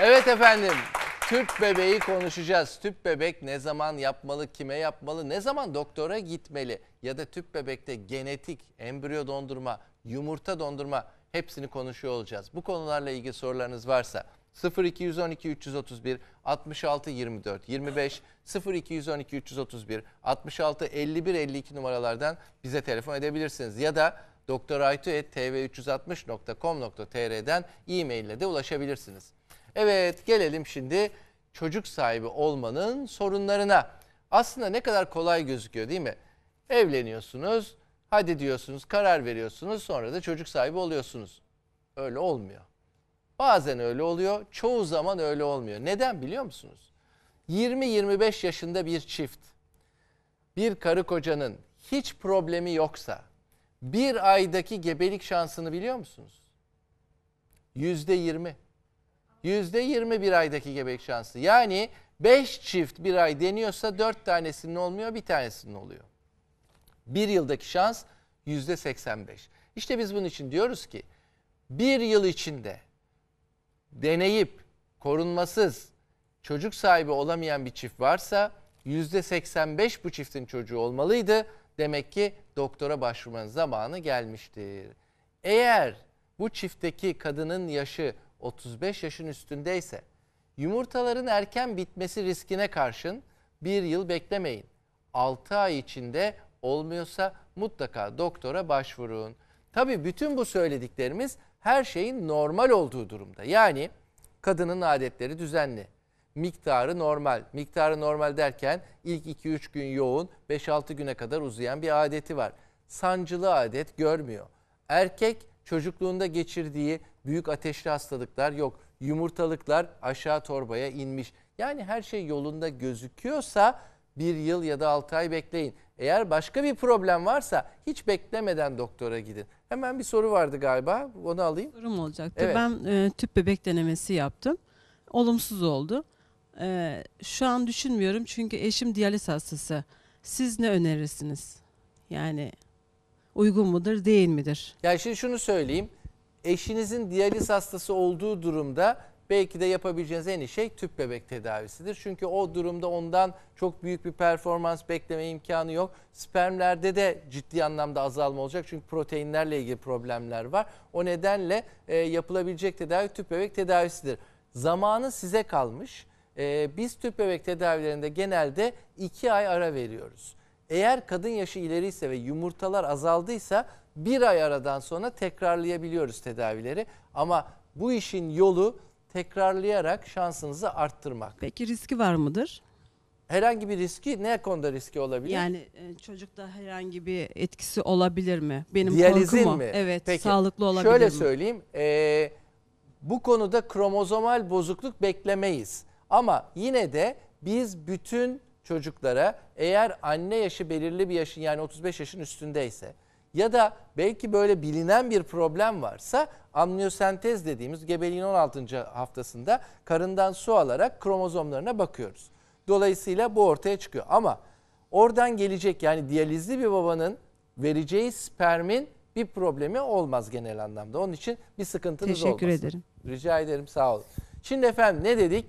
Evet efendim tüp bebeği konuşacağız. Tüp bebek ne zaman yapmalı, kime yapmalı, ne zaman doktora gitmeli ya da tüp bebekte genetik, embriyo dondurma, yumurta dondurma hepsini konuşuyor olacağız. Bu konularla ilgili sorularınız varsa 0212 331 66 24 25 0212 331 66 51 52 numaralardan bize telefon edebilirsiniz ya da doktoraytu.tv360.com.tr'den e-mail ile de ulaşabilirsiniz. Evet gelelim şimdi çocuk sahibi olmanın sorunlarına. Aslında ne kadar kolay gözüküyor değil mi? Evleniyorsunuz, hadi diyorsunuz, karar veriyorsunuz, sonra da çocuk sahibi oluyorsunuz. Öyle olmuyor. Bazen öyle oluyor, çoğu zaman öyle olmuyor. Neden biliyor musunuz? 20-25 yaşında bir çift, bir karı kocanın hiç problemi yoksa bir aydaki gebelik şansını biliyor musunuz? Yüzde yirmi. %20 bir aydaki gebelik şansı. Yani beş çift bir ay deniyorsa dört tanesinin olmuyor bir tanesinin oluyor. Bir yıldaki şans %85. İşte biz bunun için diyoruz ki bir yıl içinde deneyip korunmasız çocuk sahibi olamayan bir çift varsa %85 bu çiftin çocuğu olmalıydı. Demek ki doktora başvurmanın zamanı gelmiştir. Eğer bu çiftteki kadının yaşı 35 yaşın üstündeyse yumurtaların erken bitmesi riskine karşın bir yıl beklemeyin. 6 ay içinde olmuyorsa mutlaka doktora başvurun. Tabi bütün bu söylediklerimiz her şeyin normal olduğu durumda. Yani kadının adetleri düzenli. Miktarı normal. Miktarı normal derken ilk 2-3 gün yoğun, 5-6 güne kadar uzayan bir adeti var. Sancılı adet görmüyor. Erkek çocukluğunda geçirdiği büyük ateşli hastalıklar yok. Yumurtalıklar aşağı torbaya inmiş. Yani her şey yolunda gözüküyorsa bir yıl ya da 6 ay bekleyin. Eğer başka bir problem varsa hiç beklemeden doktora gidin. Hemen bir soru vardı galiba onu alayım. Sorum olacaktı. Evet. Ben e, tüp bebek denemesi yaptım. Olumsuz oldu. E, şu an düşünmüyorum çünkü eşim diyaliz hastası. Siz ne önerirsiniz? Yani uygun mudur değil midir? Ya yani şimdi şunu söyleyeyim. Eşinizin diyaliz hastası olduğu durumda belki de yapabileceğiniz en iyi şey tüp bebek tedavisidir. Çünkü o durumda ondan çok büyük bir performans bekleme imkanı yok. Spermlerde de ciddi anlamda azalma olacak çünkü proteinlerle ilgili problemler var. O nedenle e, yapılabilecek tedavi tüp bebek tedavisidir. Zamanı size kalmış. E, biz tüp bebek tedavilerinde genelde 2 ay ara veriyoruz. Eğer kadın yaşı ileriyse ve yumurtalar azaldıysa bir ay aradan sonra tekrarlayabiliyoruz tedavileri. Ama bu işin yolu tekrarlayarak şansınızı arttırmak. Peki riski var mıdır? Herhangi bir riski ne konuda riski olabilir? Yani e, çocukta herhangi bir etkisi olabilir mi? Benim Diyalizin korkum o. mi? Evet Peki, sağlıklı olabilir şöyle mi? Şöyle söyleyeyim e, bu konuda kromozomal bozukluk beklemeyiz. Ama yine de biz bütün çocuklara eğer anne yaşı belirli bir yaşın yani 35 yaşın üstündeyse ya da belki böyle bilinen bir problem varsa amniyosentez dediğimiz gebeliğin 16. haftasında karından su alarak kromozomlarına bakıyoruz. Dolayısıyla bu ortaya çıkıyor ama oradan gelecek yani diyalizli bir babanın vereceği spermin bir problemi olmaz genel anlamda. Onun için bir sıkıntınız Teşekkür olmasın. Teşekkür ederim. Rica ederim sağ olun. Şimdi efendim ne dedik?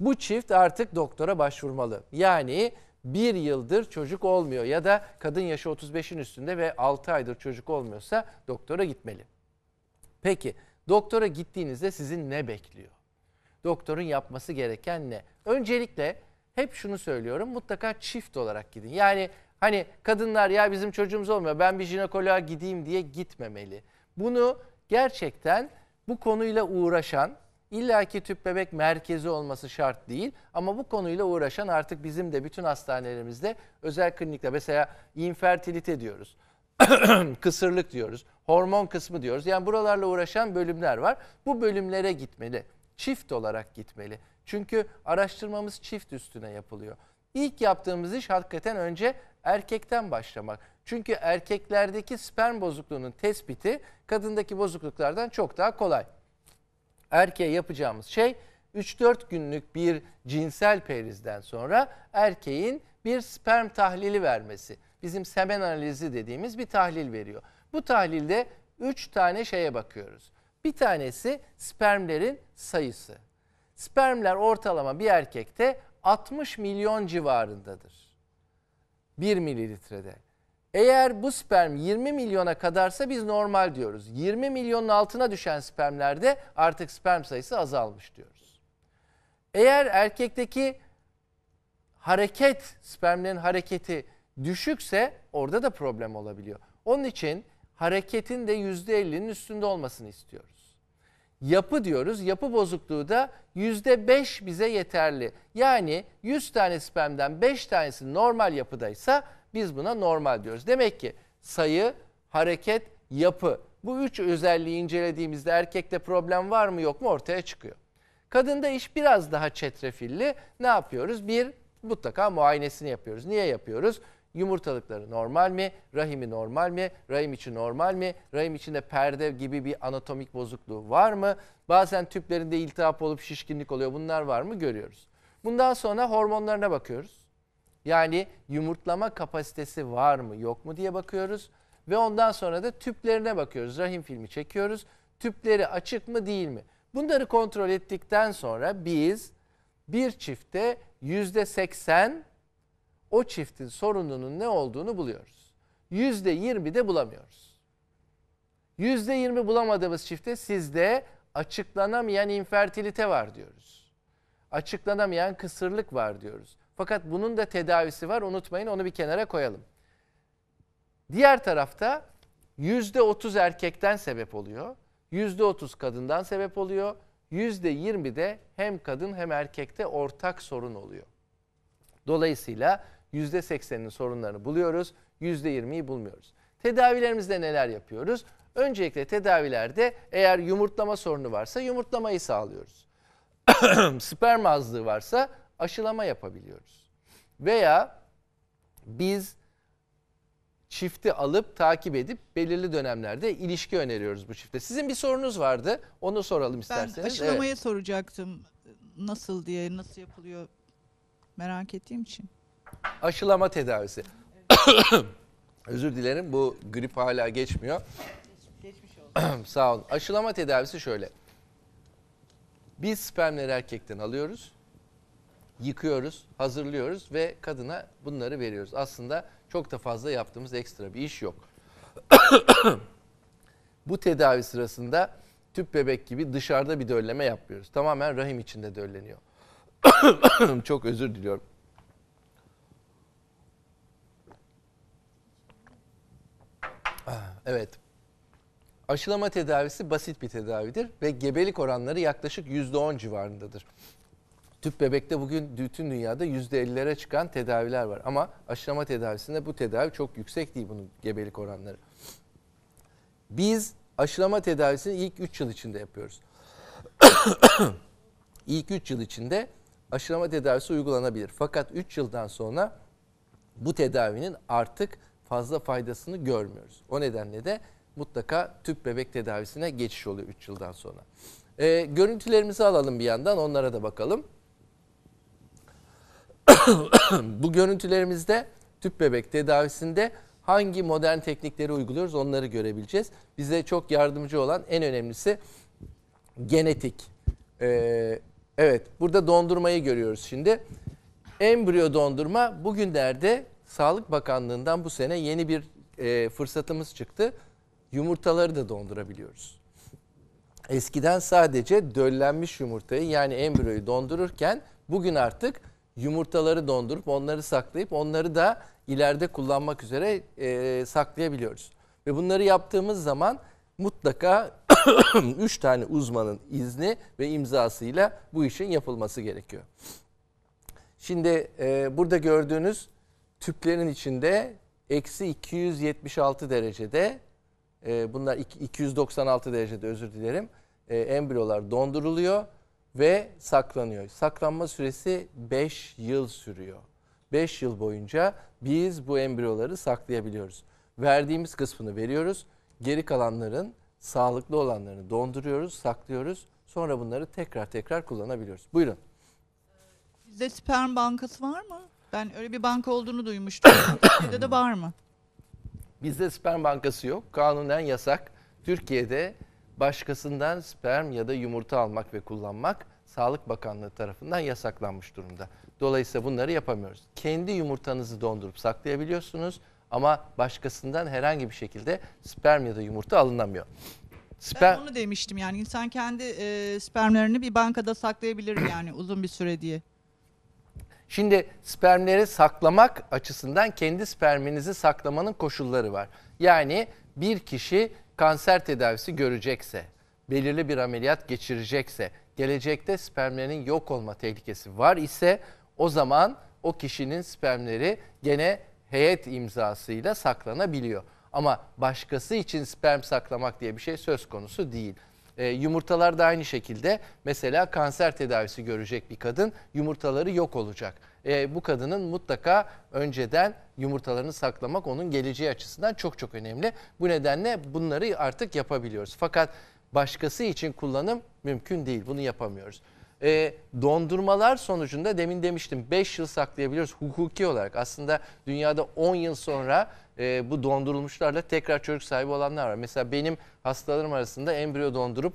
Bu çift artık doktora başvurmalı. Yani bir yıldır çocuk olmuyor ya da kadın yaşı 35'in üstünde ve 6 aydır çocuk olmuyorsa doktora gitmeli. Peki doktora gittiğinizde sizin ne bekliyor? Doktorun yapması gereken ne? Öncelikle hep şunu söylüyorum mutlaka çift olarak gidin. Yani hani kadınlar ya bizim çocuğumuz olmuyor ben bir jinekoloğa gideyim diye gitmemeli. Bunu gerçekten bu konuyla uğraşan İlla ki tüp bebek merkezi olması şart değil ama bu konuyla uğraşan artık bizim de bütün hastanelerimizde özel klinikler mesela infertilite diyoruz. kısırlık diyoruz. Hormon kısmı diyoruz. Yani buralarla uğraşan bölümler var. Bu bölümlere gitmeli. Çift olarak gitmeli. Çünkü araştırmamız çift üstüne yapılıyor. İlk yaptığımız iş hakikaten önce erkekten başlamak. Çünkü erkeklerdeki sperm bozukluğunun tespiti kadındaki bozukluklardan çok daha kolay erkeğe yapacağımız şey 3-4 günlük bir cinsel perizden sonra erkeğin bir sperm tahlili vermesi. Bizim semen analizi dediğimiz bir tahlil veriyor. Bu tahlilde 3 tane şeye bakıyoruz. Bir tanesi spermlerin sayısı. Spermler ortalama bir erkekte 60 milyon civarındadır. 1 mililitrede. Eğer bu sperm 20 milyona kadarsa biz normal diyoruz. 20 milyonun altına düşen spermlerde artık sperm sayısı azalmış diyoruz. Eğer erkekteki hareket, spermlerin hareketi düşükse orada da problem olabiliyor. Onun için hareketin de %50'nin üstünde olmasını istiyoruz. Yapı diyoruz. Yapı bozukluğu da %5 bize yeterli. Yani 100 tane spermden 5 tanesi normal yapıdaysa biz buna normal diyoruz. Demek ki sayı, hareket, yapı bu üç özelliği incelediğimizde erkekte problem var mı yok mu ortaya çıkıyor. Kadında iş biraz daha çetrefilli. Ne yapıyoruz? Bir, mutlaka muayenesini yapıyoruz. Niye yapıyoruz? Yumurtalıkları normal mi? Rahimi normal mi? Rahim içi normal mi? Rahim içinde perde gibi bir anatomik bozukluğu var mı? Bazen tüplerinde iltihap olup şişkinlik oluyor. Bunlar var mı? Görüyoruz. Bundan sonra hormonlarına bakıyoruz. Yani yumurtlama kapasitesi var mı yok mu diye bakıyoruz. Ve ondan sonra da tüplerine bakıyoruz. Rahim filmi çekiyoruz. Tüpleri açık mı değil mi? Bunları kontrol ettikten sonra biz bir çifte yüzde seksen o çiftin sorununun ne olduğunu buluyoruz. Yüzde yirmi de bulamıyoruz. Yüzde yirmi bulamadığımız çifte sizde açıklanamayan infertilite var diyoruz. Açıklanamayan kısırlık var diyoruz. Fakat bunun da tedavisi var unutmayın onu bir kenara koyalım. Diğer tarafta %30 erkekten sebep oluyor. %30 kadından sebep oluyor. %20 de hem kadın hem erkekte ortak sorun oluyor. Dolayısıyla %80'inin sorunlarını buluyoruz, %20'yi bulmuyoruz. Tedavilerimizde neler yapıyoruz? Öncelikle tedavilerde eğer yumurtlama sorunu varsa yumurtlamayı sağlıyoruz. Sperm azlığı varsa aşılama yapabiliyoruz. Veya biz çifti alıp takip edip belirli dönemlerde ilişki öneriyoruz bu çifte. Sizin bir sorunuz vardı. Onu soralım isterseniz. Ben aşılamaya evet. soracaktım. Nasıl diye, nasıl yapılıyor merak ettiğim için. Aşılama tedavisi. Evet. Özür dilerim bu grip hala geçmiyor. Geçmiş oldu. Sağ olun. Aşılama tedavisi şöyle. Biz spermleri erkekten alıyoruz yıkıyoruz, hazırlıyoruz ve kadına bunları veriyoruz. Aslında çok da fazla yaptığımız ekstra bir iş yok. Bu tedavi sırasında tüp bebek gibi dışarıda bir dölleme yapmıyoruz. Tamamen rahim içinde dölleniyor. çok özür diliyorum. Ah, evet. Aşılama tedavisi basit bir tedavidir ve gebelik oranları yaklaşık %10 civarındadır. Tüp bebekte bugün bütün dünyada %50'lere çıkan tedaviler var. Ama aşılama tedavisinde bu tedavi çok yüksek değil bunun gebelik oranları. Biz aşılama tedavisini ilk 3 yıl içinde yapıyoruz. İlk 3 yıl içinde aşılama tedavisi uygulanabilir. Fakat 3 yıldan sonra bu tedavinin artık fazla faydasını görmüyoruz. O nedenle de mutlaka tüp bebek tedavisine geçiş oluyor 3 yıldan sonra. Ee, görüntülerimizi alalım bir yandan onlara da bakalım. Bu görüntülerimizde tüp bebek tedavisinde hangi modern teknikleri uyguluyoruz onları görebileceğiz. Bize çok yardımcı olan en önemlisi genetik. Ee, evet burada dondurmayı görüyoruz şimdi. Embriyo dondurma bugünlerde Sağlık Bakanlığı'ndan bu sene yeni bir e, fırsatımız çıktı. Yumurtaları da dondurabiliyoruz. Eskiden sadece döllenmiş yumurtayı yani embriyoyu dondururken bugün artık yumurtaları dondurup onları saklayıp onları da ileride kullanmak üzere e, saklayabiliyoruz. Ve bunları yaptığımız zaman mutlaka 3 tane uzmanın izni ve imzasıyla bu işin yapılması gerekiyor. Şimdi e, burada gördüğünüz tüplerin içinde eksi 276 derecede e, bunlar 296 derecede özür dilerim e, embriyolar donduruluyor ve saklanıyor. Saklanma süresi 5 yıl sürüyor. 5 yıl boyunca biz bu embriyoları saklayabiliyoruz. Verdiğimiz kısmını veriyoruz. Geri kalanların sağlıklı olanlarını donduruyoruz, saklıyoruz. Sonra bunları tekrar tekrar kullanabiliyoruz. Buyurun. Bizde sperm bankası var mı? Ben öyle bir banka olduğunu duymuştum. Türkiye'de de var mı? Bizde sperm bankası yok. Kanunen yasak. Türkiye'de başkasından sperm ya da yumurta almak ve kullanmak Sağlık Bakanlığı tarafından yasaklanmış durumda. Dolayısıyla bunları yapamıyoruz. Kendi yumurtanızı dondurup saklayabiliyorsunuz ama başkasından herhangi bir şekilde sperm ya da yumurta alınamıyor. Sper... Ben onu demiştim yani insan kendi e, spermlerini bir bankada saklayabilir yani uzun bir süre diye. Şimdi spermleri saklamak açısından kendi sperminizi saklamanın koşulları var. Yani bir kişi kanser tedavisi görecekse, belirli bir ameliyat geçirecekse, gelecekte spermlerin yok olma tehlikesi var ise o zaman o kişinin spermleri gene heyet imzasıyla saklanabiliyor. Ama başkası için sperm saklamak diye bir şey söz konusu değil. E, yumurtalar da aynı şekilde mesela kanser tedavisi görecek bir kadın yumurtaları yok olacak e, bu kadının mutlaka önceden yumurtalarını saklamak onun geleceği açısından çok çok önemli. Bu nedenle bunları artık yapabiliyoruz. Fakat başkası için kullanım mümkün değil. Bunu yapamıyoruz. E, dondurmalar sonucunda demin demiştim 5 yıl saklayabiliyoruz hukuki olarak. Aslında dünyada 10 yıl sonra e, bu dondurulmuşlarla tekrar çocuk sahibi olanlar var. Mesela benim hastalarım arasında embriyo dondurup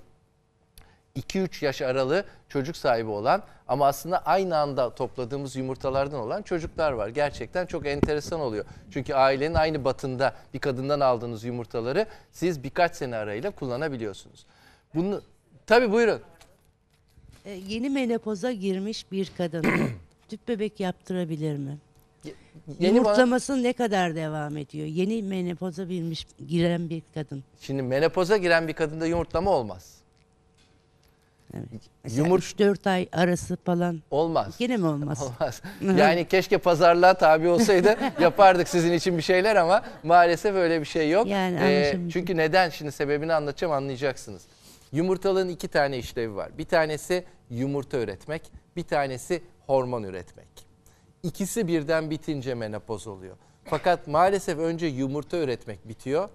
2-3 yaş aralığı çocuk sahibi olan ama aslında aynı anda topladığımız yumurtalardan olan çocuklar var. Gerçekten çok enteresan oluyor. Çünkü ailenin aynı batında bir kadından aldığınız yumurtaları siz birkaç sene arayla kullanabiliyorsunuz. Bunu tabii buyurun. E, yeni menopoza girmiş bir kadın tüp bebek yaptırabilir mi? Yeni Yumurtlaması bana... ne kadar devam ediyor? Yeni menopoza girmiş giren bir kadın. Şimdi menopoza giren bir kadında yumurtlama olmaz. Evet. Mesela 3-4 ay arası falan. Olmaz. Yine mi olmaz? Olmaz. Yani keşke pazarlığa tabi olsaydı yapardık sizin için bir şeyler ama maalesef öyle bir şey yok. Yani ee, Çünkü neden şimdi sebebini anlatacağım anlayacaksınız. Yumurtalığın iki tane işlevi var. Bir tanesi yumurta üretmek, bir tanesi hormon üretmek. İkisi birden bitince menopoz oluyor. Fakat maalesef önce yumurta üretmek bitiyor,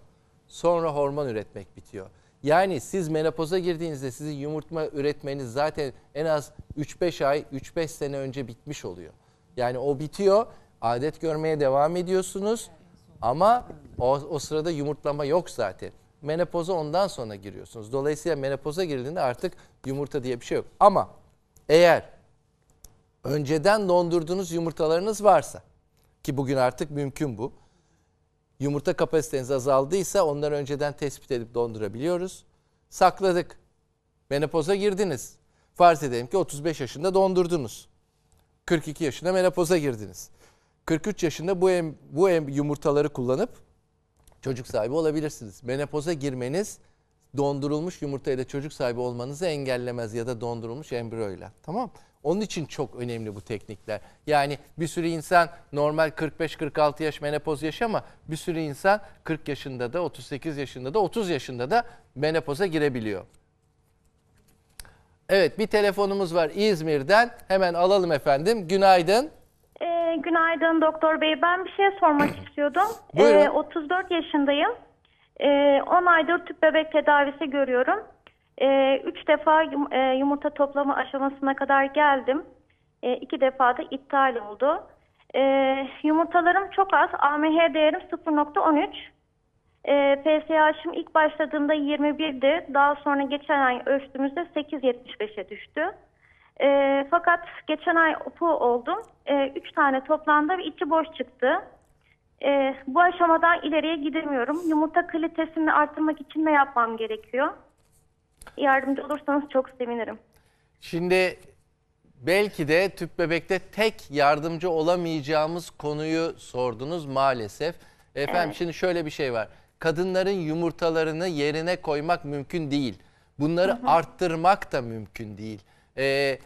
sonra hormon üretmek bitiyor. Yani siz menopoza girdiğinizde sizin yumurtma üretmeniz zaten en az 3-5 ay, 3-5 sene önce bitmiş oluyor. Yani o bitiyor, adet görmeye devam ediyorsunuz ama o, o sırada yumurtlama yok zaten. Menopoza ondan sonra giriyorsunuz. Dolayısıyla menopoza girdiğinde artık yumurta diye bir şey yok. Ama eğer önceden dondurduğunuz yumurtalarınız varsa ki bugün artık mümkün bu. Yumurta kapasiteniz azaldıysa onları önceden tespit edip dondurabiliyoruz. Sakladık. Menopoza girdiniz. Farz edelim ki 35 yaşında dondurdunuz. 42 yaşında menopoza girdiniz. 43 yaşında bu em, bu em, yumurtaları kullanıp çocuk sahibi olabilirsiniz. Menopoza girmeniz dondurulmuş yumurta ile çocuk sahibi olmanızı engellemez ya da dondurulmuş embriyoyla. Tamam mı? Onun için çok önemli bu teknikler. Yani bir sürü insan normal 45-46 yaş menopoz yaşı ama bir sürü insan 40 yaşında da 38 yaşında da 30 yaşında da menopoza girebiliyor. Evet bir telefonumuz var İzmir'den. Hemen alalım efendim. Günaydın. Ee, günaydın doktor bey. Ben bir şey sormak istiyordum. Ee, 34 yaşındayım. Ee, 10 aydır tüp bebek tedavisi görüyorum. E, üç defa yum, e, yumurta toplama aşamasına kadar geldim. E, iki defa da iptal oldu. E, yumurtalarım çok az. AMH değerim 0.13. E, PSH'ım ilk başladığımda 21'di. Daha sonra geçen ay ölçtüğümüzde 8.75'e düştü. E, fakat geçen ay opu oldum. E, üç tane toplandı ve içi boş çıktı. E, bu aşamadan ileriye gidemiyorum. Yumurta kalitesini arttırmak için ne yapmam gerekiyor? Yardımcı olursanız çok sevinirim. Şimdi belki de tüp bebekte tek yardımcı olamayacağımız konuyu sordunuz maalesef. Efendim evet. şimdi şöyle bir şey var. Kadınların yumurtalarını yerine koymak mümkün değil. Bunları hı hı. arttırmak da mümkün değil. Ee,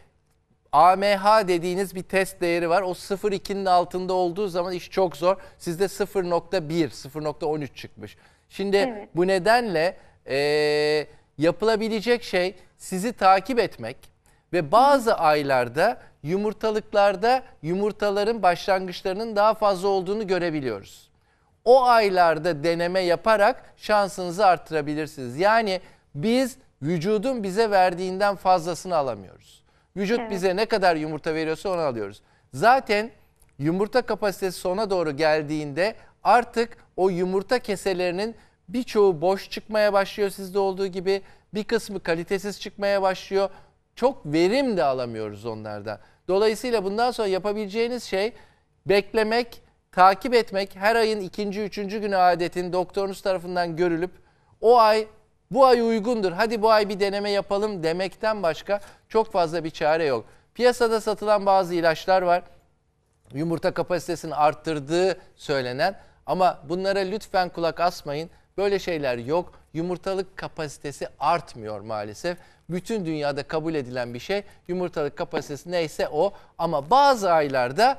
AMH dediğiniz bir test değeri var. O 0.2'nin altında olduğu zaman iş çok zor. Sizde 0.1, 0.13 çıkmış. Şimdi evet. bu nedenle e, yapılabilecek şey sizi takip etmek ve bazı aylarda yumurtalıklarda yumurtaların başlangıçlarının daha fazla olduğunu görebiliyoruz. O aylarda deneme yaparak şansınızı artırabilirsiniz. Yani biz vücudun bize verdiğinden fazlasını alamıyoruz. Vücut evet. bize ne kadar yumurta veriyorsa onu alıyoruz. Zaten yumurta kapasitesi sona doğru geldiğinde artık o yumurta keselerinin birçoğu boş çıkmaya başlıyor sizde olduğu gibi. Bir kısmı kalitesiz çıkmaya başlıyor. Çok verim de alamıyoruz onlardan. Dolayısıyla bundan sonra yapabileceğiniz şey beklemek, takip etmek. Her ayın ikinci, üçüncü günü adetin doktorunuz tarafından görülüp o ay bu ay uygundur hadi bu ay bir deneme yapalım demekten başka çok fazla bir çare yok. Piyasada satılan bazı ilaçlar var. Yumurta kapasitesini arttırdığı söylenen ama bunlara lütfen kulak asmayın. Böyle şeyler yok. Yumurtalık kapasitesi artmıyor maalesef. Bütün dünyada kabul edilen bir şey yumurtalık kapasitesi neyse o ama bazı aylarda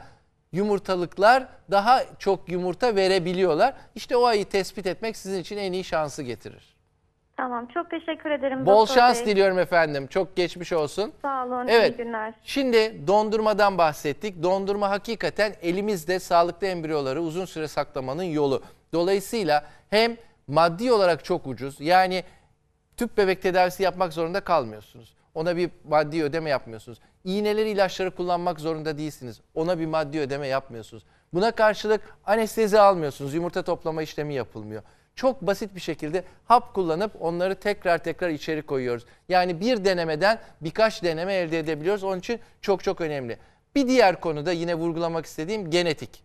yumurtalıklar daha çok yumurta verebiliyorlar. İşte o ayı tespit etmek sizin için en iyi şansı getirir. Tamam çok teşekkür ederim. Bol doktor şans Bey. diliyorum efendim. Çok geçmiş olsun. Sağ olun. Evet. iyi günler. Şimdi dondurmadan bahsettik. Dondurma hakikaten elimizde sağlıklı embriyoları uzun süre saklamanın yolu. Dolayısıyla hem maddi olarak çok ucuz. Yani tüp bebek tedavisi yapmak zorunda kalmıyorsunuz. Ona bir maddi ödeme yapmıyorsunuz. İğneleri, ilaçları kullanmak zorunda değilsiniz. Ona bir maddi ödeme yapmıyorsunuz. Buna karşılık anestezi almıyorsunuz. Yumurta toplama işlemi yapılmıyor. Çok basit bir şekilde hap kullanıp onları tekrar tekrar içeri koyuyoruz. Yani bir denemeden birkaç deneme elde edebiliyoruz. Onun için çok çok önemli. Bir diğer konuda yine vurgulamak istediğim genetik.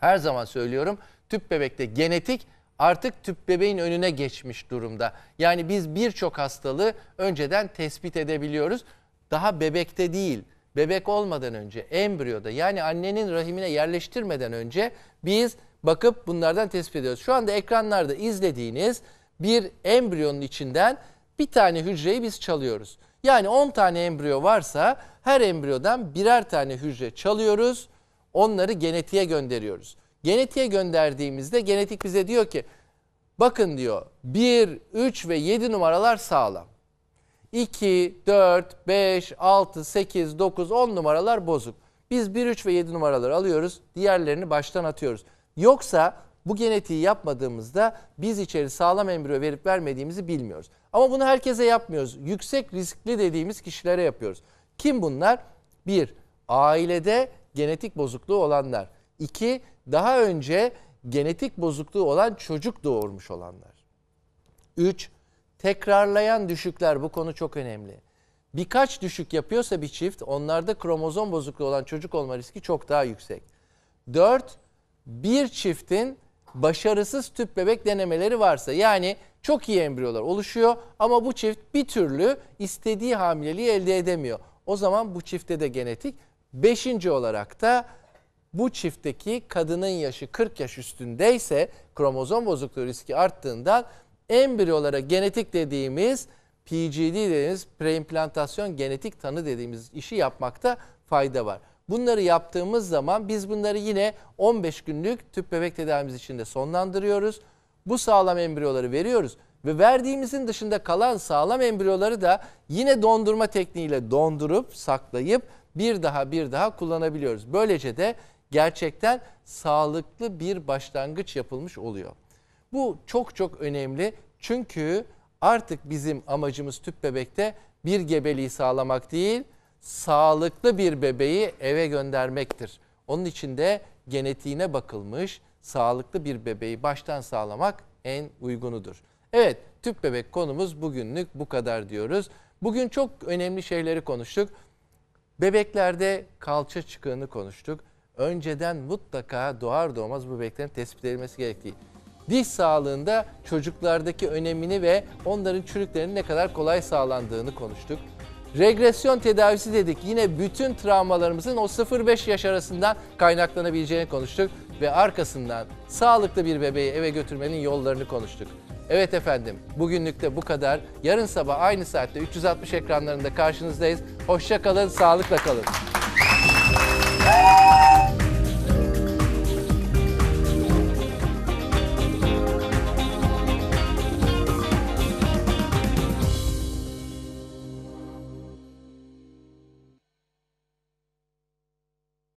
Her zaman söylüyorum tüp bebekte genetik artık tüp bebeğin önüne geçmiş durumda. Yani biz birçok hastalığı önceden tespit edebiliyoruz. Daha bebekte değil, bebek olmadan önce, embriyoda yani annenin rahimine yerleştirmeden önce biz bakıp bunlardan tespit ediyoruz. Şu anda ekranlarda izlediğiniz bir embriyonun içinden bir tane hücreyi biz çalıyoruz. Yani 10 tane embriyo varsa her embriyodan birer tane hücre çalıyoruz. Onları genetiğe gönderiyoruz. Genetiğe gönderdiğimizde genetik bize diyor ki bakın diyor 1, 3 ve 7 numaralar sağlam. 2, 4, 5, 6, 8, 9, 10 numaralar bozuk. Biz 1, 3 ve 7 numaraları alıyoruz diğerlerini baştan atıyoruz. Yoksa bu genetiği yapmadığımızda biz içeri sağlam embriyo verip vermediğimizi bilmiyoruz. Ama bunu herkese yapmıyoruz. Yüksek riskli dediğimiz kişilere yapıyoruz. Kim bunlar? Bir, Ailede genetik bozukluğu olanlar. İki, daha önce genetik bozukluğu olan çocuk doğurmuş olanlar. Üç, tekrarlayan düşükler bu konu çok önemli. Birkaç düşük yapıyorsa bir çift onlarda kromozom bozukluğu olan çocuk olma riski çok daha yüksek. Dört, bir çiftin başarısız tüp bebek denemeleri varsa yani çok iyi embriyolar oluşuyor ama bu çift bir türlü istediği hamileliği elde edemiyor. O zaman bu çifte de genetik. Beşinci olarak da bu çiftteki kadının yaşı 40 yaş üstündeyse kromozom bozukluğu riski arttığından embriyolara genetik dediğimiz PGD dediğimiz preimplantasyon genetik tanı dediğimiz işi yapmakta fayda var. Bunları yaptığımız zaman biz bunları yine 15 günlük tüp bebek tedavimiz içinde sonlandırıyoruz. Bu sağlam embriyoları veriyoruz ve verdiğimizin dışında kalan sağlam embriyoları da yine dondurma tekniğiyle dondurup saklayıp bir daha bir daha kullanabiliyoruz. Böylece de gerçekten sağlıklı bir başlangıç yapılmış oluyor. Bu çok çok önemli çünkü artık bizim amacımız tüp bebekte bir gebeliği sağlamak değil, sağlıklı bir bebeği eve göndermektir. Onun için de genetiğine bakılmış sağlıklı bir bebeği baştan sağlamak en uygunudur. Evet, tüp bebek konumuz bugünlük bu kadar diyoruz. Bugün çok önemli şeyleri konuştuk. Bebeklerde kalça çıkığını konuştuk önceden mutlaka doğar doğmaz bu bebeklerin tespit edilmesi gerektiği. Diş sağlığında çocuklardaki önemini ve onların çürüklerinin ne kadar kolay sağlandığını konuştuk. Regresyon tedavisi dedik. Yine bütün travmalarımızın o 0-5 yaş arasından kaynaklanabileceğini konuştuk. Ve arkasından sağlıklı bir bebeği eve götürmenin yollarını konuştuk. Evet efendim, bugünlük de bu kadar. Yarın sabah aynı saatte 360 ekranlarında karşınızdayız. Hoşça kalın, sağlıkla kalın.